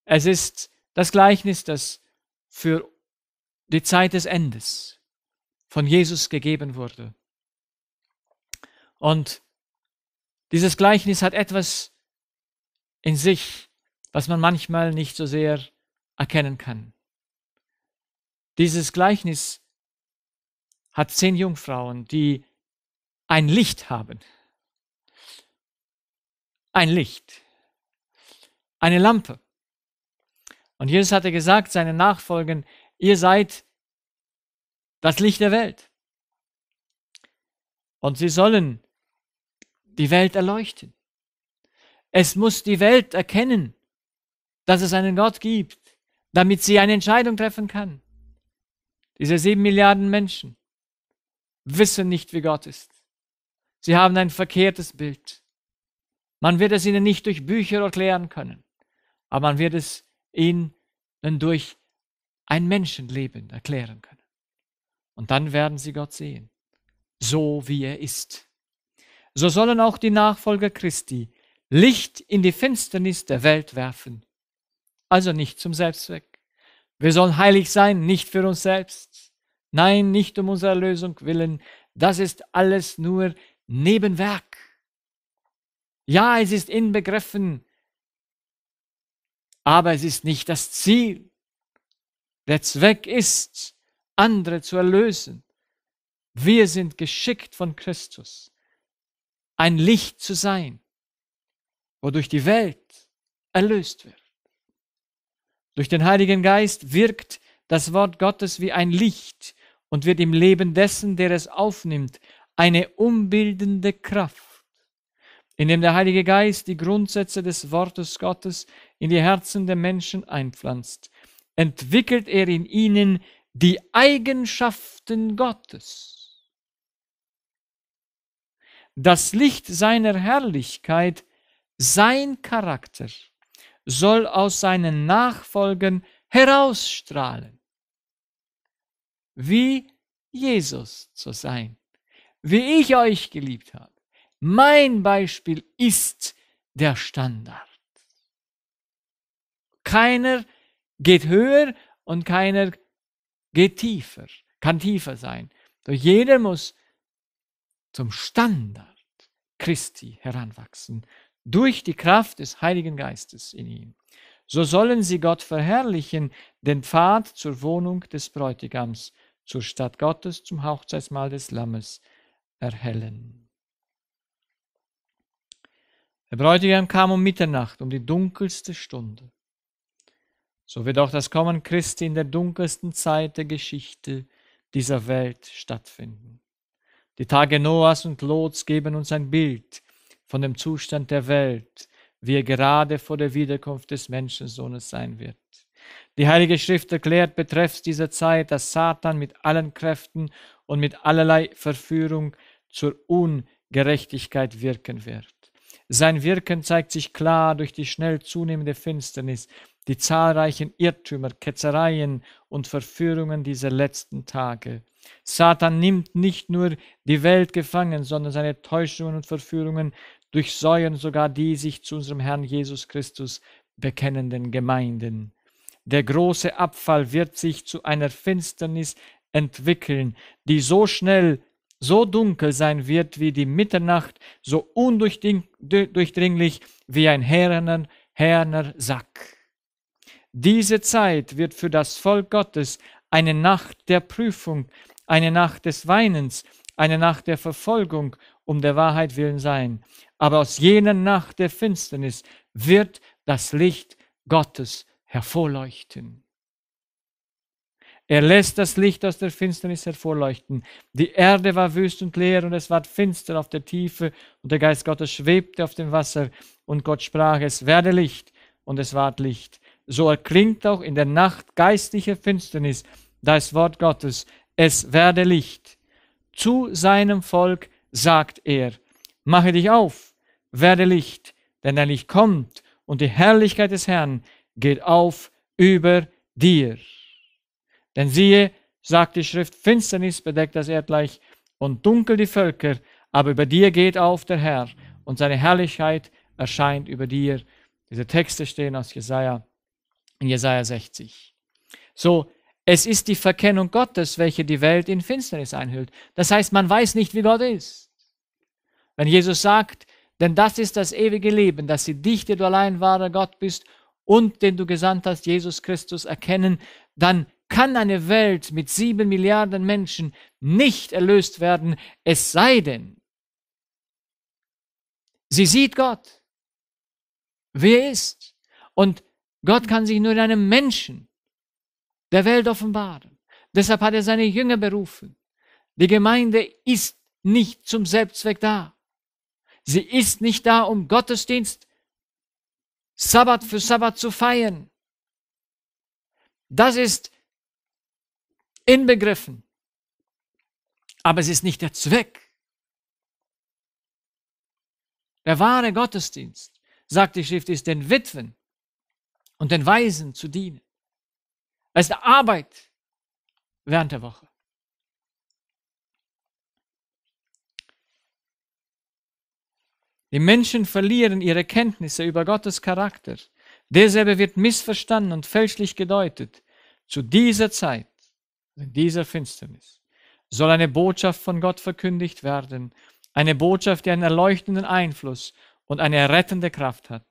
Es ist das Gleichnis, das für die Zeit des Endes von Jesus gegeben wurde. Und dieses Gleichnis hat etwas in sich, was man manchmal nicht so sehr erkennen kann. Dieses Gleichnis hat zehn Jungfrauen, die ein Licht haben. Ein Licht. Eine Lampe. Und Jesus hatte gesagt, seinen Nachfolgen, ihr seid das Licht der Welt. Und sie sollen die Welt erleuchten. Es muss die Welt erkennen, dass es einen Gott gibt, damit sie eine Entscheidung treffen kann. Diese sieben Milliarden Menschen wissen nicht, wie Gott ist. Sie haben ein verkehrtes Bild. Man wird es ihnen nicht durch Bücher erklären können, aber man wird es ihnen durch ein Menschenleben erklären können. Und dann werden sie Gott sehen, so wie er ist. So sollen auch die Nachfolger Christi Licht in die Finsternis der Welt werfen. Also nicht zum Selbstzweck. Wir sollen heilig sein, nicht für uns selbst. Nein, nicht um unsere Erlösung willen. Das ist alles nur Nebenwerk. Ja, es ist inbegriffen, aber es ist nicht das Ziel. Der Zweck ist, andere zu erlösen. Wir sind geschickt von Christus, ein Licht zu sein, wodurch die Welt erlöst wird. Durch den Heiligen Geist wirkt das Wort Gottes wie ein Licht und wird im Leben dessen, der es aufnimmt, eine umbildende Kraft, indem der Heilige Geist die Grundsätze des Wortes Gottes in die Herzen der Menschen einpflanzt, entwickelt er in ihnen die Eigenschaften Gottes. Das Licht seiner Herrlichkeit, sein Charakter, soll aus seinen Nachfolgen herausstrahlen wie Jesus zu sein, wie ich euch geliebt habe. Mein Beispiel ist der Standard. Keiner geht höher und keiner geht tiefer, kann tiefer sein. Doch jeder muss zum Standard Christi heranwachsen, durch die Kraft des Heiligen Geistes in ihm. So sollen sie Gott verherrlichen, den Pfad zur Wohnung des Bräutigams, zur Stadt Gottes, zum Hochzeitsmahl des Lammes erhellen. Der Bräutigam kam um Mitternacht, um die dunkelste Stunde. So wird auch das Kommen Christi in der dunkelsten Zeit der Geschichte dieser Welt stattfinden. Die Tage Noahs und Lots geben uns ein Bild von dem Zustand der Welt, wie er gerade vor der Wiederkunft des Menschensohnes sein wird. Die Heilige Schrift erklärt betreffs dieser Zeit, dass Satan mit allen Kräften und mit allerlei Verführung zur Ungerechtigkeit wirken wird. Sein Wirken zeigt sich klar durch die schnell zunehmende Finsternis, die zahlreichen Irrtümer, Ketzereien und Verführungen dieser letzten Tage. Satan nimmt nicht nur die Welt gefangen, sondern seine Täuschungen und Verführungen durchsäuen sogar die sich zu unserem Herrn Jesus Christus bekennenden Gemeinden. Der große Abfall wird sich zu einer Finsternis entwickeln, die so schnell, so dunkel sein wird wie die Mitternacht, so undurchdringlich wie ein herner, herner Sack. Diese Zeit wird für das Volk Gottes eine Nacht der Prüfung, eine Nacht des Weinens, eine Nacht der Verfolgung um der Wahrheit willen sein. Aber aus jener Nacht der Finsternis wird das Licht Gottes hervorleuchten. Er lässt das Licht aus der Finsternis hervorleuchten. Die Erde war wüst und leer und es ward finster auf der Tiefe und der Geist Gottes schwebte auf dem Wasser und Gott sprach, es werde Licht und es ward Licht. So erklingt auch in der Nacht geistliche Finsternis das Wort Gottes, es werde Licht. Zu seinem Volk sagt er, mache dich auf, werde Licht, denn dein Licht kommt und die Herrlichkeit des Herrn geht auf über dir. Denn siehe, sagt die Schrift, Finsternis bedeckt das Erdreich und dunkel die Völker, aber über dir geht auf der Herr und seine Herrlichkeit erscheint über dir. Diese Texte stehen aus Jesaja, in Jesaja 60. So, es ist die Verkennung Gottes, welche die Welt in Finsternis einhüllt. Das heißt, man weiß nicht, wie Gott ist. Wenn Jesus sagt, denn das ist das ewige Leben, dass sie dich, der du allein wahrer Gott bist, und den du gesandt hast, Jesus Christus, erkennen, dann kann eine Welt mit sieben Milliarden Menschen nicht erlöst werden, es sei denn, sie sieht Gott, wer er ist. Und Gott kann sich nur in einem Menschen der Welt offenbaren. Deshalb hat er seine Jünger berufen. Die Gemeinde ist nicht zum Selbstzweck da. Sie ist nicht da, um Gottesdienst Sabbat für Sabbat zu feiern. Das ist inbegriffen. Aber es ist nicht der Zweck. Der wahre Gottesdienst, sagt die Schrift, ist den Witwen und den Weisen zu dienen. Es ist Arbeit während der Woche. Die Menschen verlieren ihre Kenntnisse über Gottes Charakter. Derselbe wird missverstanden und fälschlich gedeutet. Zu dieser Zeit, in dieser Finsternis, soll eine Botschaft von Gott verkündigt werden, eine Botschaft, die einen erleuchtenden Einfluss und eine errettende Kraft hat.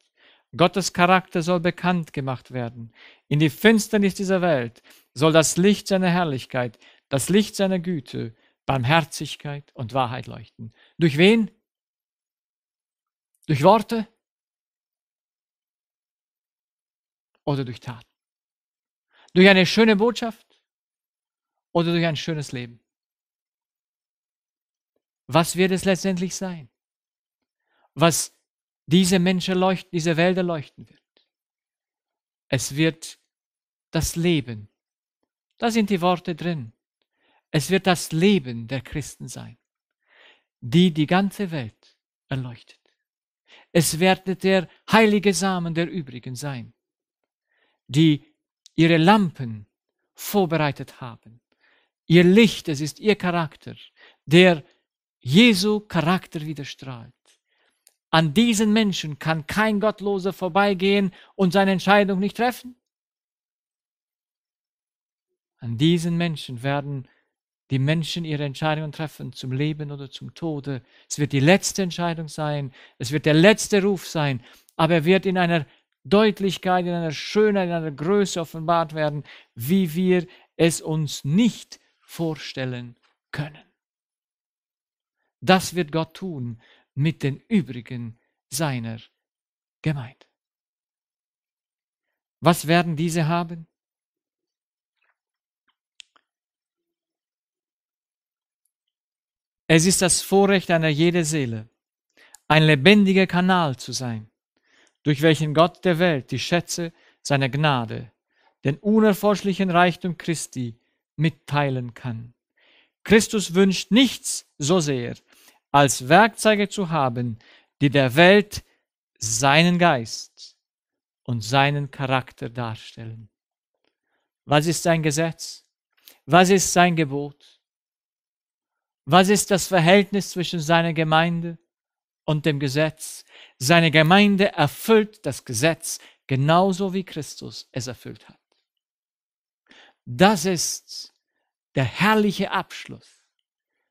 Gottes Charakter soll bekannt gemacht werden. In die Finsternis dieser Welt soll das Licht seiner Herrlichkeit, das Licht seiner Güte, Barmherzigkeit und Wahrheit leuchten. Durch wen? Durch Worte oder durch Taten. Durch eine schöne Botschaft oder durch ein schönes Leben. Was wird es letztendlich sein? Was diese Menschen leuchten, diese Welt erleuchten wird. Es wird das Leben. Da sind die Worte drin. Es wird das Leben der Christen sein, die die ganze Welt erleuchtet. Es wird der heilige Samen der übrigen sein, die ihre Lampen vorbereitet haben. Ihr Licht, es ist ihr Charakter, der Jesu Charakter widerstrahlt. An diesen Menschen kann kein Gottloser vorbeigehen und seine Entscheidung nicht treffen. An diesen Menschen werden die Menschen ihre Entscheidungen treffen zum Leben oder zum Tode. Es wird die letzte Entscheidung sein, es wird der letzte Ruf sein, aber er wird in einer Deutlichkeit, in einer Schönheit, in einer Größe offenbart werden, wie wir es uns nicht vorstellen können. Das wird Gott tun mit den übrigen seiner Gemeinde. Was werden diese haben? Es ist das Vorrecht einer jeder Seele, ein lebendiger Kanal zu sein, durch welchen Gott der Welt die Schätze seiner Gnade, den unerforschlichen Reichtum Christi mitteilen kann. Christus wünscht nichts so sehr, als Werkzeuge zu haben, die der Welt seinen Geist und seinen Charakter darstellen. Was ist sein Gesetz? Was ist sein Gebot? Was ist das Verhältnis zwischen seiner Gemeinde und dem Gesetz? Seine Gemeinde erfüllt das Gesetz genauso wie Christus es erfüllt hat. Das ist der herrliche Abschluss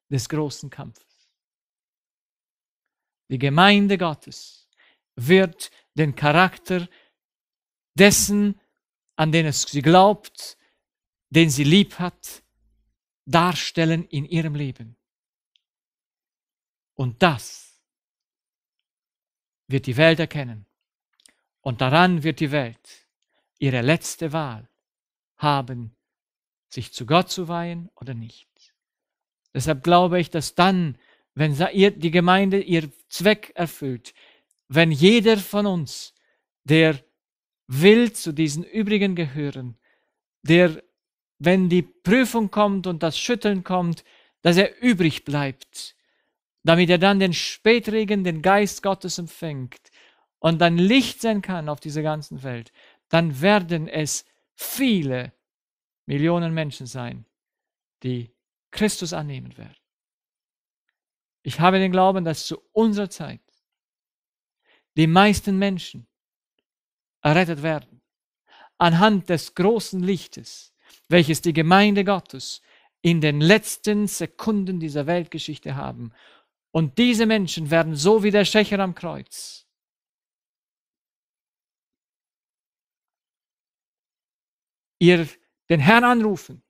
des großen Kampfes. Die Gemeinde Gottes wird den Charakter dessen, an den es sie glaubt, den sie lieb hat, darstellen in ihrem Leben. Und das wird die Welt erkennen. Und daran wird die Welt ihre letzte Wahl haben, sich zu Gott zu weihen oder nicht. Deshalb glaube ich, dass dann, wenn die Gemeinde ihr Zweck erfüllt, wenn jeder von uns, der will zu diesen übrigen gehören, der, wenn die Prüfung kommt und das Schütteln kommt, dass er übrig bleibt damit er dann den Spätregen, den Geist Gottes empfängt und dann Licht sein kann auf dieser ganzen Welt, dann werden es viele Millionen Menschen sein, die Christus annehmen werden. Ich habe den Glauben, dass zu unserer Zeit die meisten Menschen errettet werden, anhand des großen Lichtes, welches die Gemeinde Gottes in den letzten Sekunden dieser Weltgeschichte haben und diese Menschen werden so wie der Schächer am Kreuz. Ihr den Herrn anrufen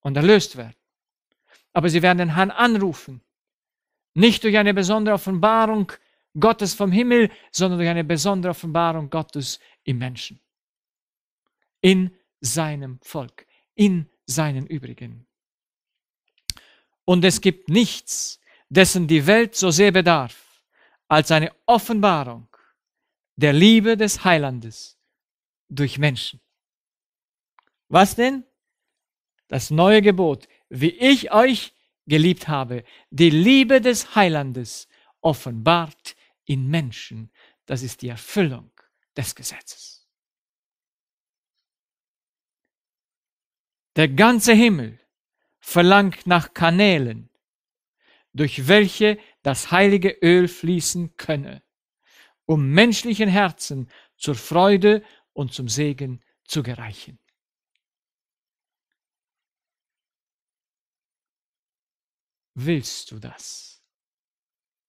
und erlöst werden. Aber sie werden den Herrn anrufen, nicht durch eine besondere Offenbarung Gottes vom Himmel, sondern durch eine besondere Offenbarung Gottes im Menschen, in seinem Volk, in seinen Übrigen. Und es gibt nichts, dessen die Welt so sehr bedarf, als eine Offenbarung der Liebe des Heilandes durch Menschen. Was denn? Das neue Gebot, wie ich euch geliebt habe, die Liebe des Heilandes offenbart in Menschen. Das ist die Erfüllung des Gesetzes. Der ganze Himmel verlangt nach Kanälen, durch welche das heilige Öl fließen könne, um menschlichen Herzen zur Freude und zum Segen zu gereichen. Willst du das?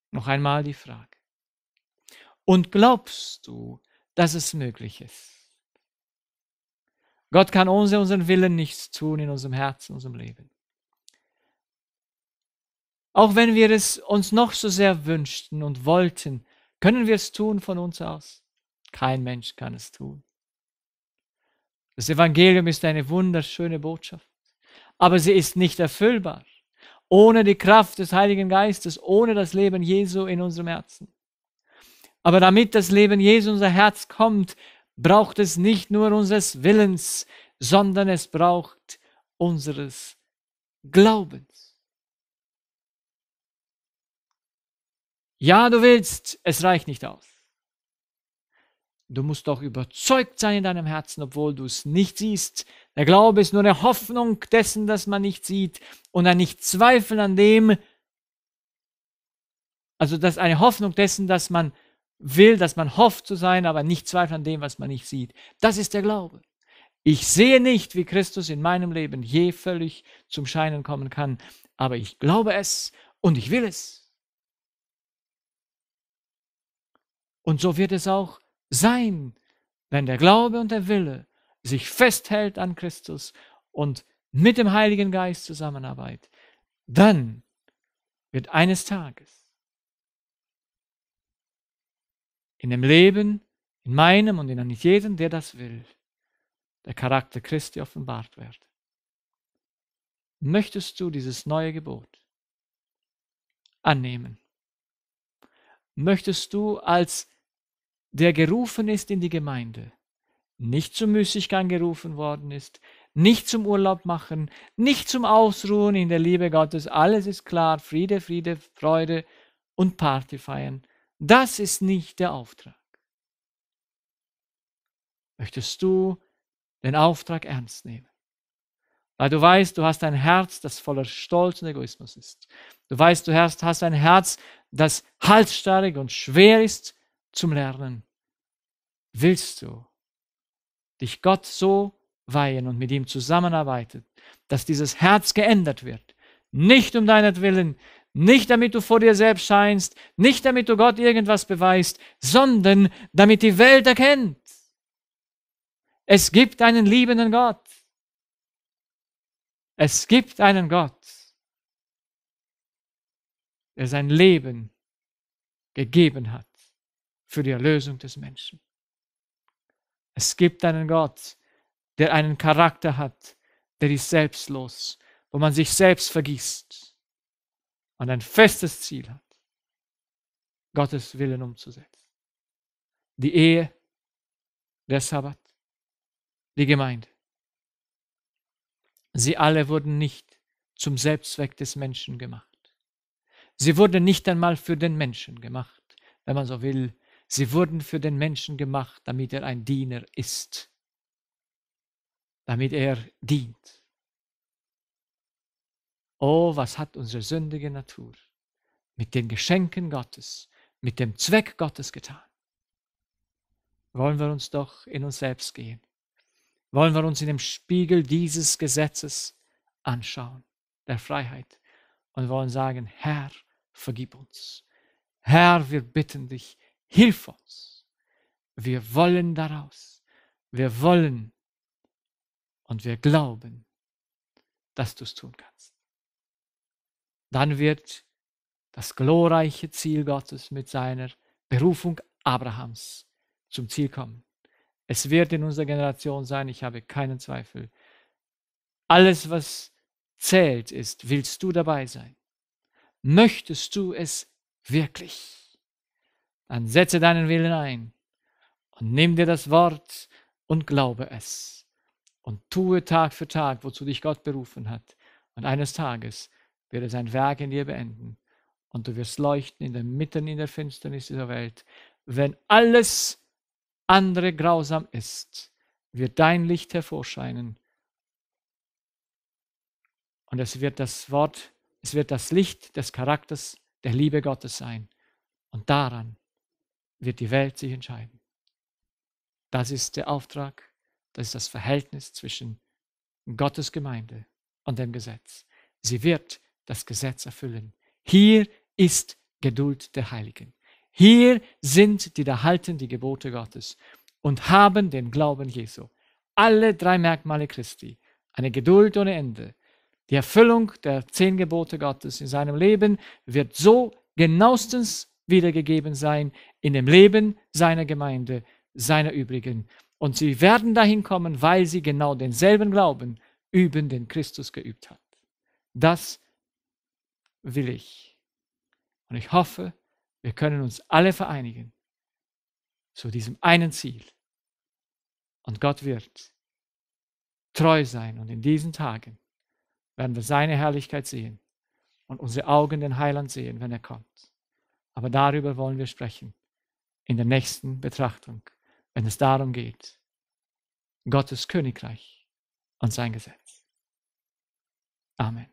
Noch einmal die Frage. Und glaubst du, dass es möglich ist? Gott kann ohne unseren Willen nichts tun in unserem Herzen, unserem Leben. Auch wenn wir es uns noch so sehr wünschten und wollten, können wir es tun von uns aus? Kein Mensch kann es tun. Das Evangelium ist eine wunderschöne Botschaft, aber sie ist nicht erfüllbar ohne die Kraft des Heiligen Geistes, ohne das Leben Jesu in unserem Herzen. Aber damit das Leben Jesu in unser Herz kommt, braucht es nicht nur unseres Willens, sondern es braucht unseres Glaubens. Ja, du willst, es reicht nicht aus. Du musst doch überzeugt sein in deinem Herzen, obwohl du es nicht siehst. Der Glaube ist nur eine Hoffnung dessen, dass man nicht sieht und ein Nichtzweifeln an dem, also das ist eine Hoffnung dessen, dass man will, dass man hofft zu sein, aber nicht zweifeln an dem, was man nicht sieht. Das ist der Glaube. Ich sehe nicht, wie Christus in meinem Leben je völlig zum Scheinen kommen kann, aber ich glaube es und ich will es. Und so wird es auch sein, wenn der Glaube und der Wille sich festhält an Christus und mit dem Heiligen Geist zusammenarbeitet. Dann wird eines Tages in dem Leben, in meinem und in jedem, der das will, der Charakter Christi offenbart werden. Möchtest du dieses neue Gebot annehmen? Möchtest du als der gerufen ist in die Gemeinde, nicht zum Müßiggang gerufen worden ist, nicht zum Urlaub machen, nicht zum Ausruhen in der Liebe Gottes. Alles ist klar, Friede, Friede, Freude und Party feiern. Das ist nicht der Auftrag. Möchtest du den Auftrag ernst nehmen? Weil du weißt, du hast ein Herz, das voller Stolz und Egoismus ist. Du weißt, du hast ein Herz, das halsstarrig und schwer ist zum Lernen? Willst du dich Gott so weihen und mit ihm zusammenarbeiten, dass dieses Herz geändert wird? Nicht um deinetwillen, nicht damit du vor dir selbst scheinst, nicht damit du Gott irgendwas beweist, sondern damit die Welt erkennt. Es gibt einen liebenden Gott. Es gibt einen Gott, der sein Leben gegeben hat für die Erlösung des Menschen. Es gibt einen Gott, der einen Charakter hat, der ist selbstlos, wo man sich selbst vergisst und ein festes Ziel hat, Gottes Willen umzusetzen. Die Ehe, der Sabbat, die Gemeinde. Sie alle wurden nicht zum Selbstzweck des Menschen gemacht. Sie wurden nicht einmal für den Menschen gemacht, wenn man so will, Sie wurden für den Menschen gemacht, damit er ein Diener ist, damit er dient. Oh, was hat unsere sündige Natur mit den Geschenken Gottes, mit dem Zweck Gottes getan? Wollen wir uns doch in uns selbst gehen? Wollen wir uns in dem Spiegel dieses Gesetzes anschauen, der Freiheit, und wollen sagen, Herr, vergib uns. Herr, wir bitten dich, Hilf uns. Wir wollen daraus. Wir wollen und wir glauben, dass du es tun kannst. Dann wird das glorreiche Ziel Gottes mit seiner Berufung Abrahams zum Ziel kommen. Es wird in unserer Generation sein, ich habe keinen Zweifel. Alles, was zählt, ist, willst du dabei sein? Möchtest du es wirklich? dann setze deinen Willen ein und nimm dir das Wort und glaube es und tue Tag für Tag, wozu dich Gott berufen hat. Und eines Tages wird er sein Werk in dir beenden und du wirst leuchten in der Mitten in der Finsternis dieser Welt. Wenn alles andere grausam ist, wird dein Licht hervorscheinen. Und es wird das Wort, es wird das Licht des Charakters der Liebe Gottes sein. Und daran wird die Welt sich entscheiden. Das ist der Auftrag, das ist das Verhältnis zwischen Gottes Gemeinde und dem Gesetz. Sie wird das Gesetz erfüllen. Hier ist Geduld der Heiligen. Hier sind die, die halten die Gebote Gottes und haben den Glauben Jesu. Alle drei Merkmale Christi, eine Geduld ohne Ende, die Erfüllung der zehn Gebote Gottes in seinem Leben wird so genauestens wiedergegeben sein in dem Leben seiner Gemeinde, seiner übrigen. Und sie werden dahin kommen, weil sie genau denselben Glauben üben, den Christus geübt hat. Das will ich. Und ich hoffe, wir können uns alle vereinigen zu diesem einen Ziel. Und Gott wird treu sein. Und in diesen Tagen werden wir seine Herrlichkeit sehen und unsere Augen den Heiland sehen, wenn er kommt. Aber darüber wollen wir sprechen in der nächsten Betrachtung, wenn es darum geht, Gottes Königreich und sein Gesetz. Amen.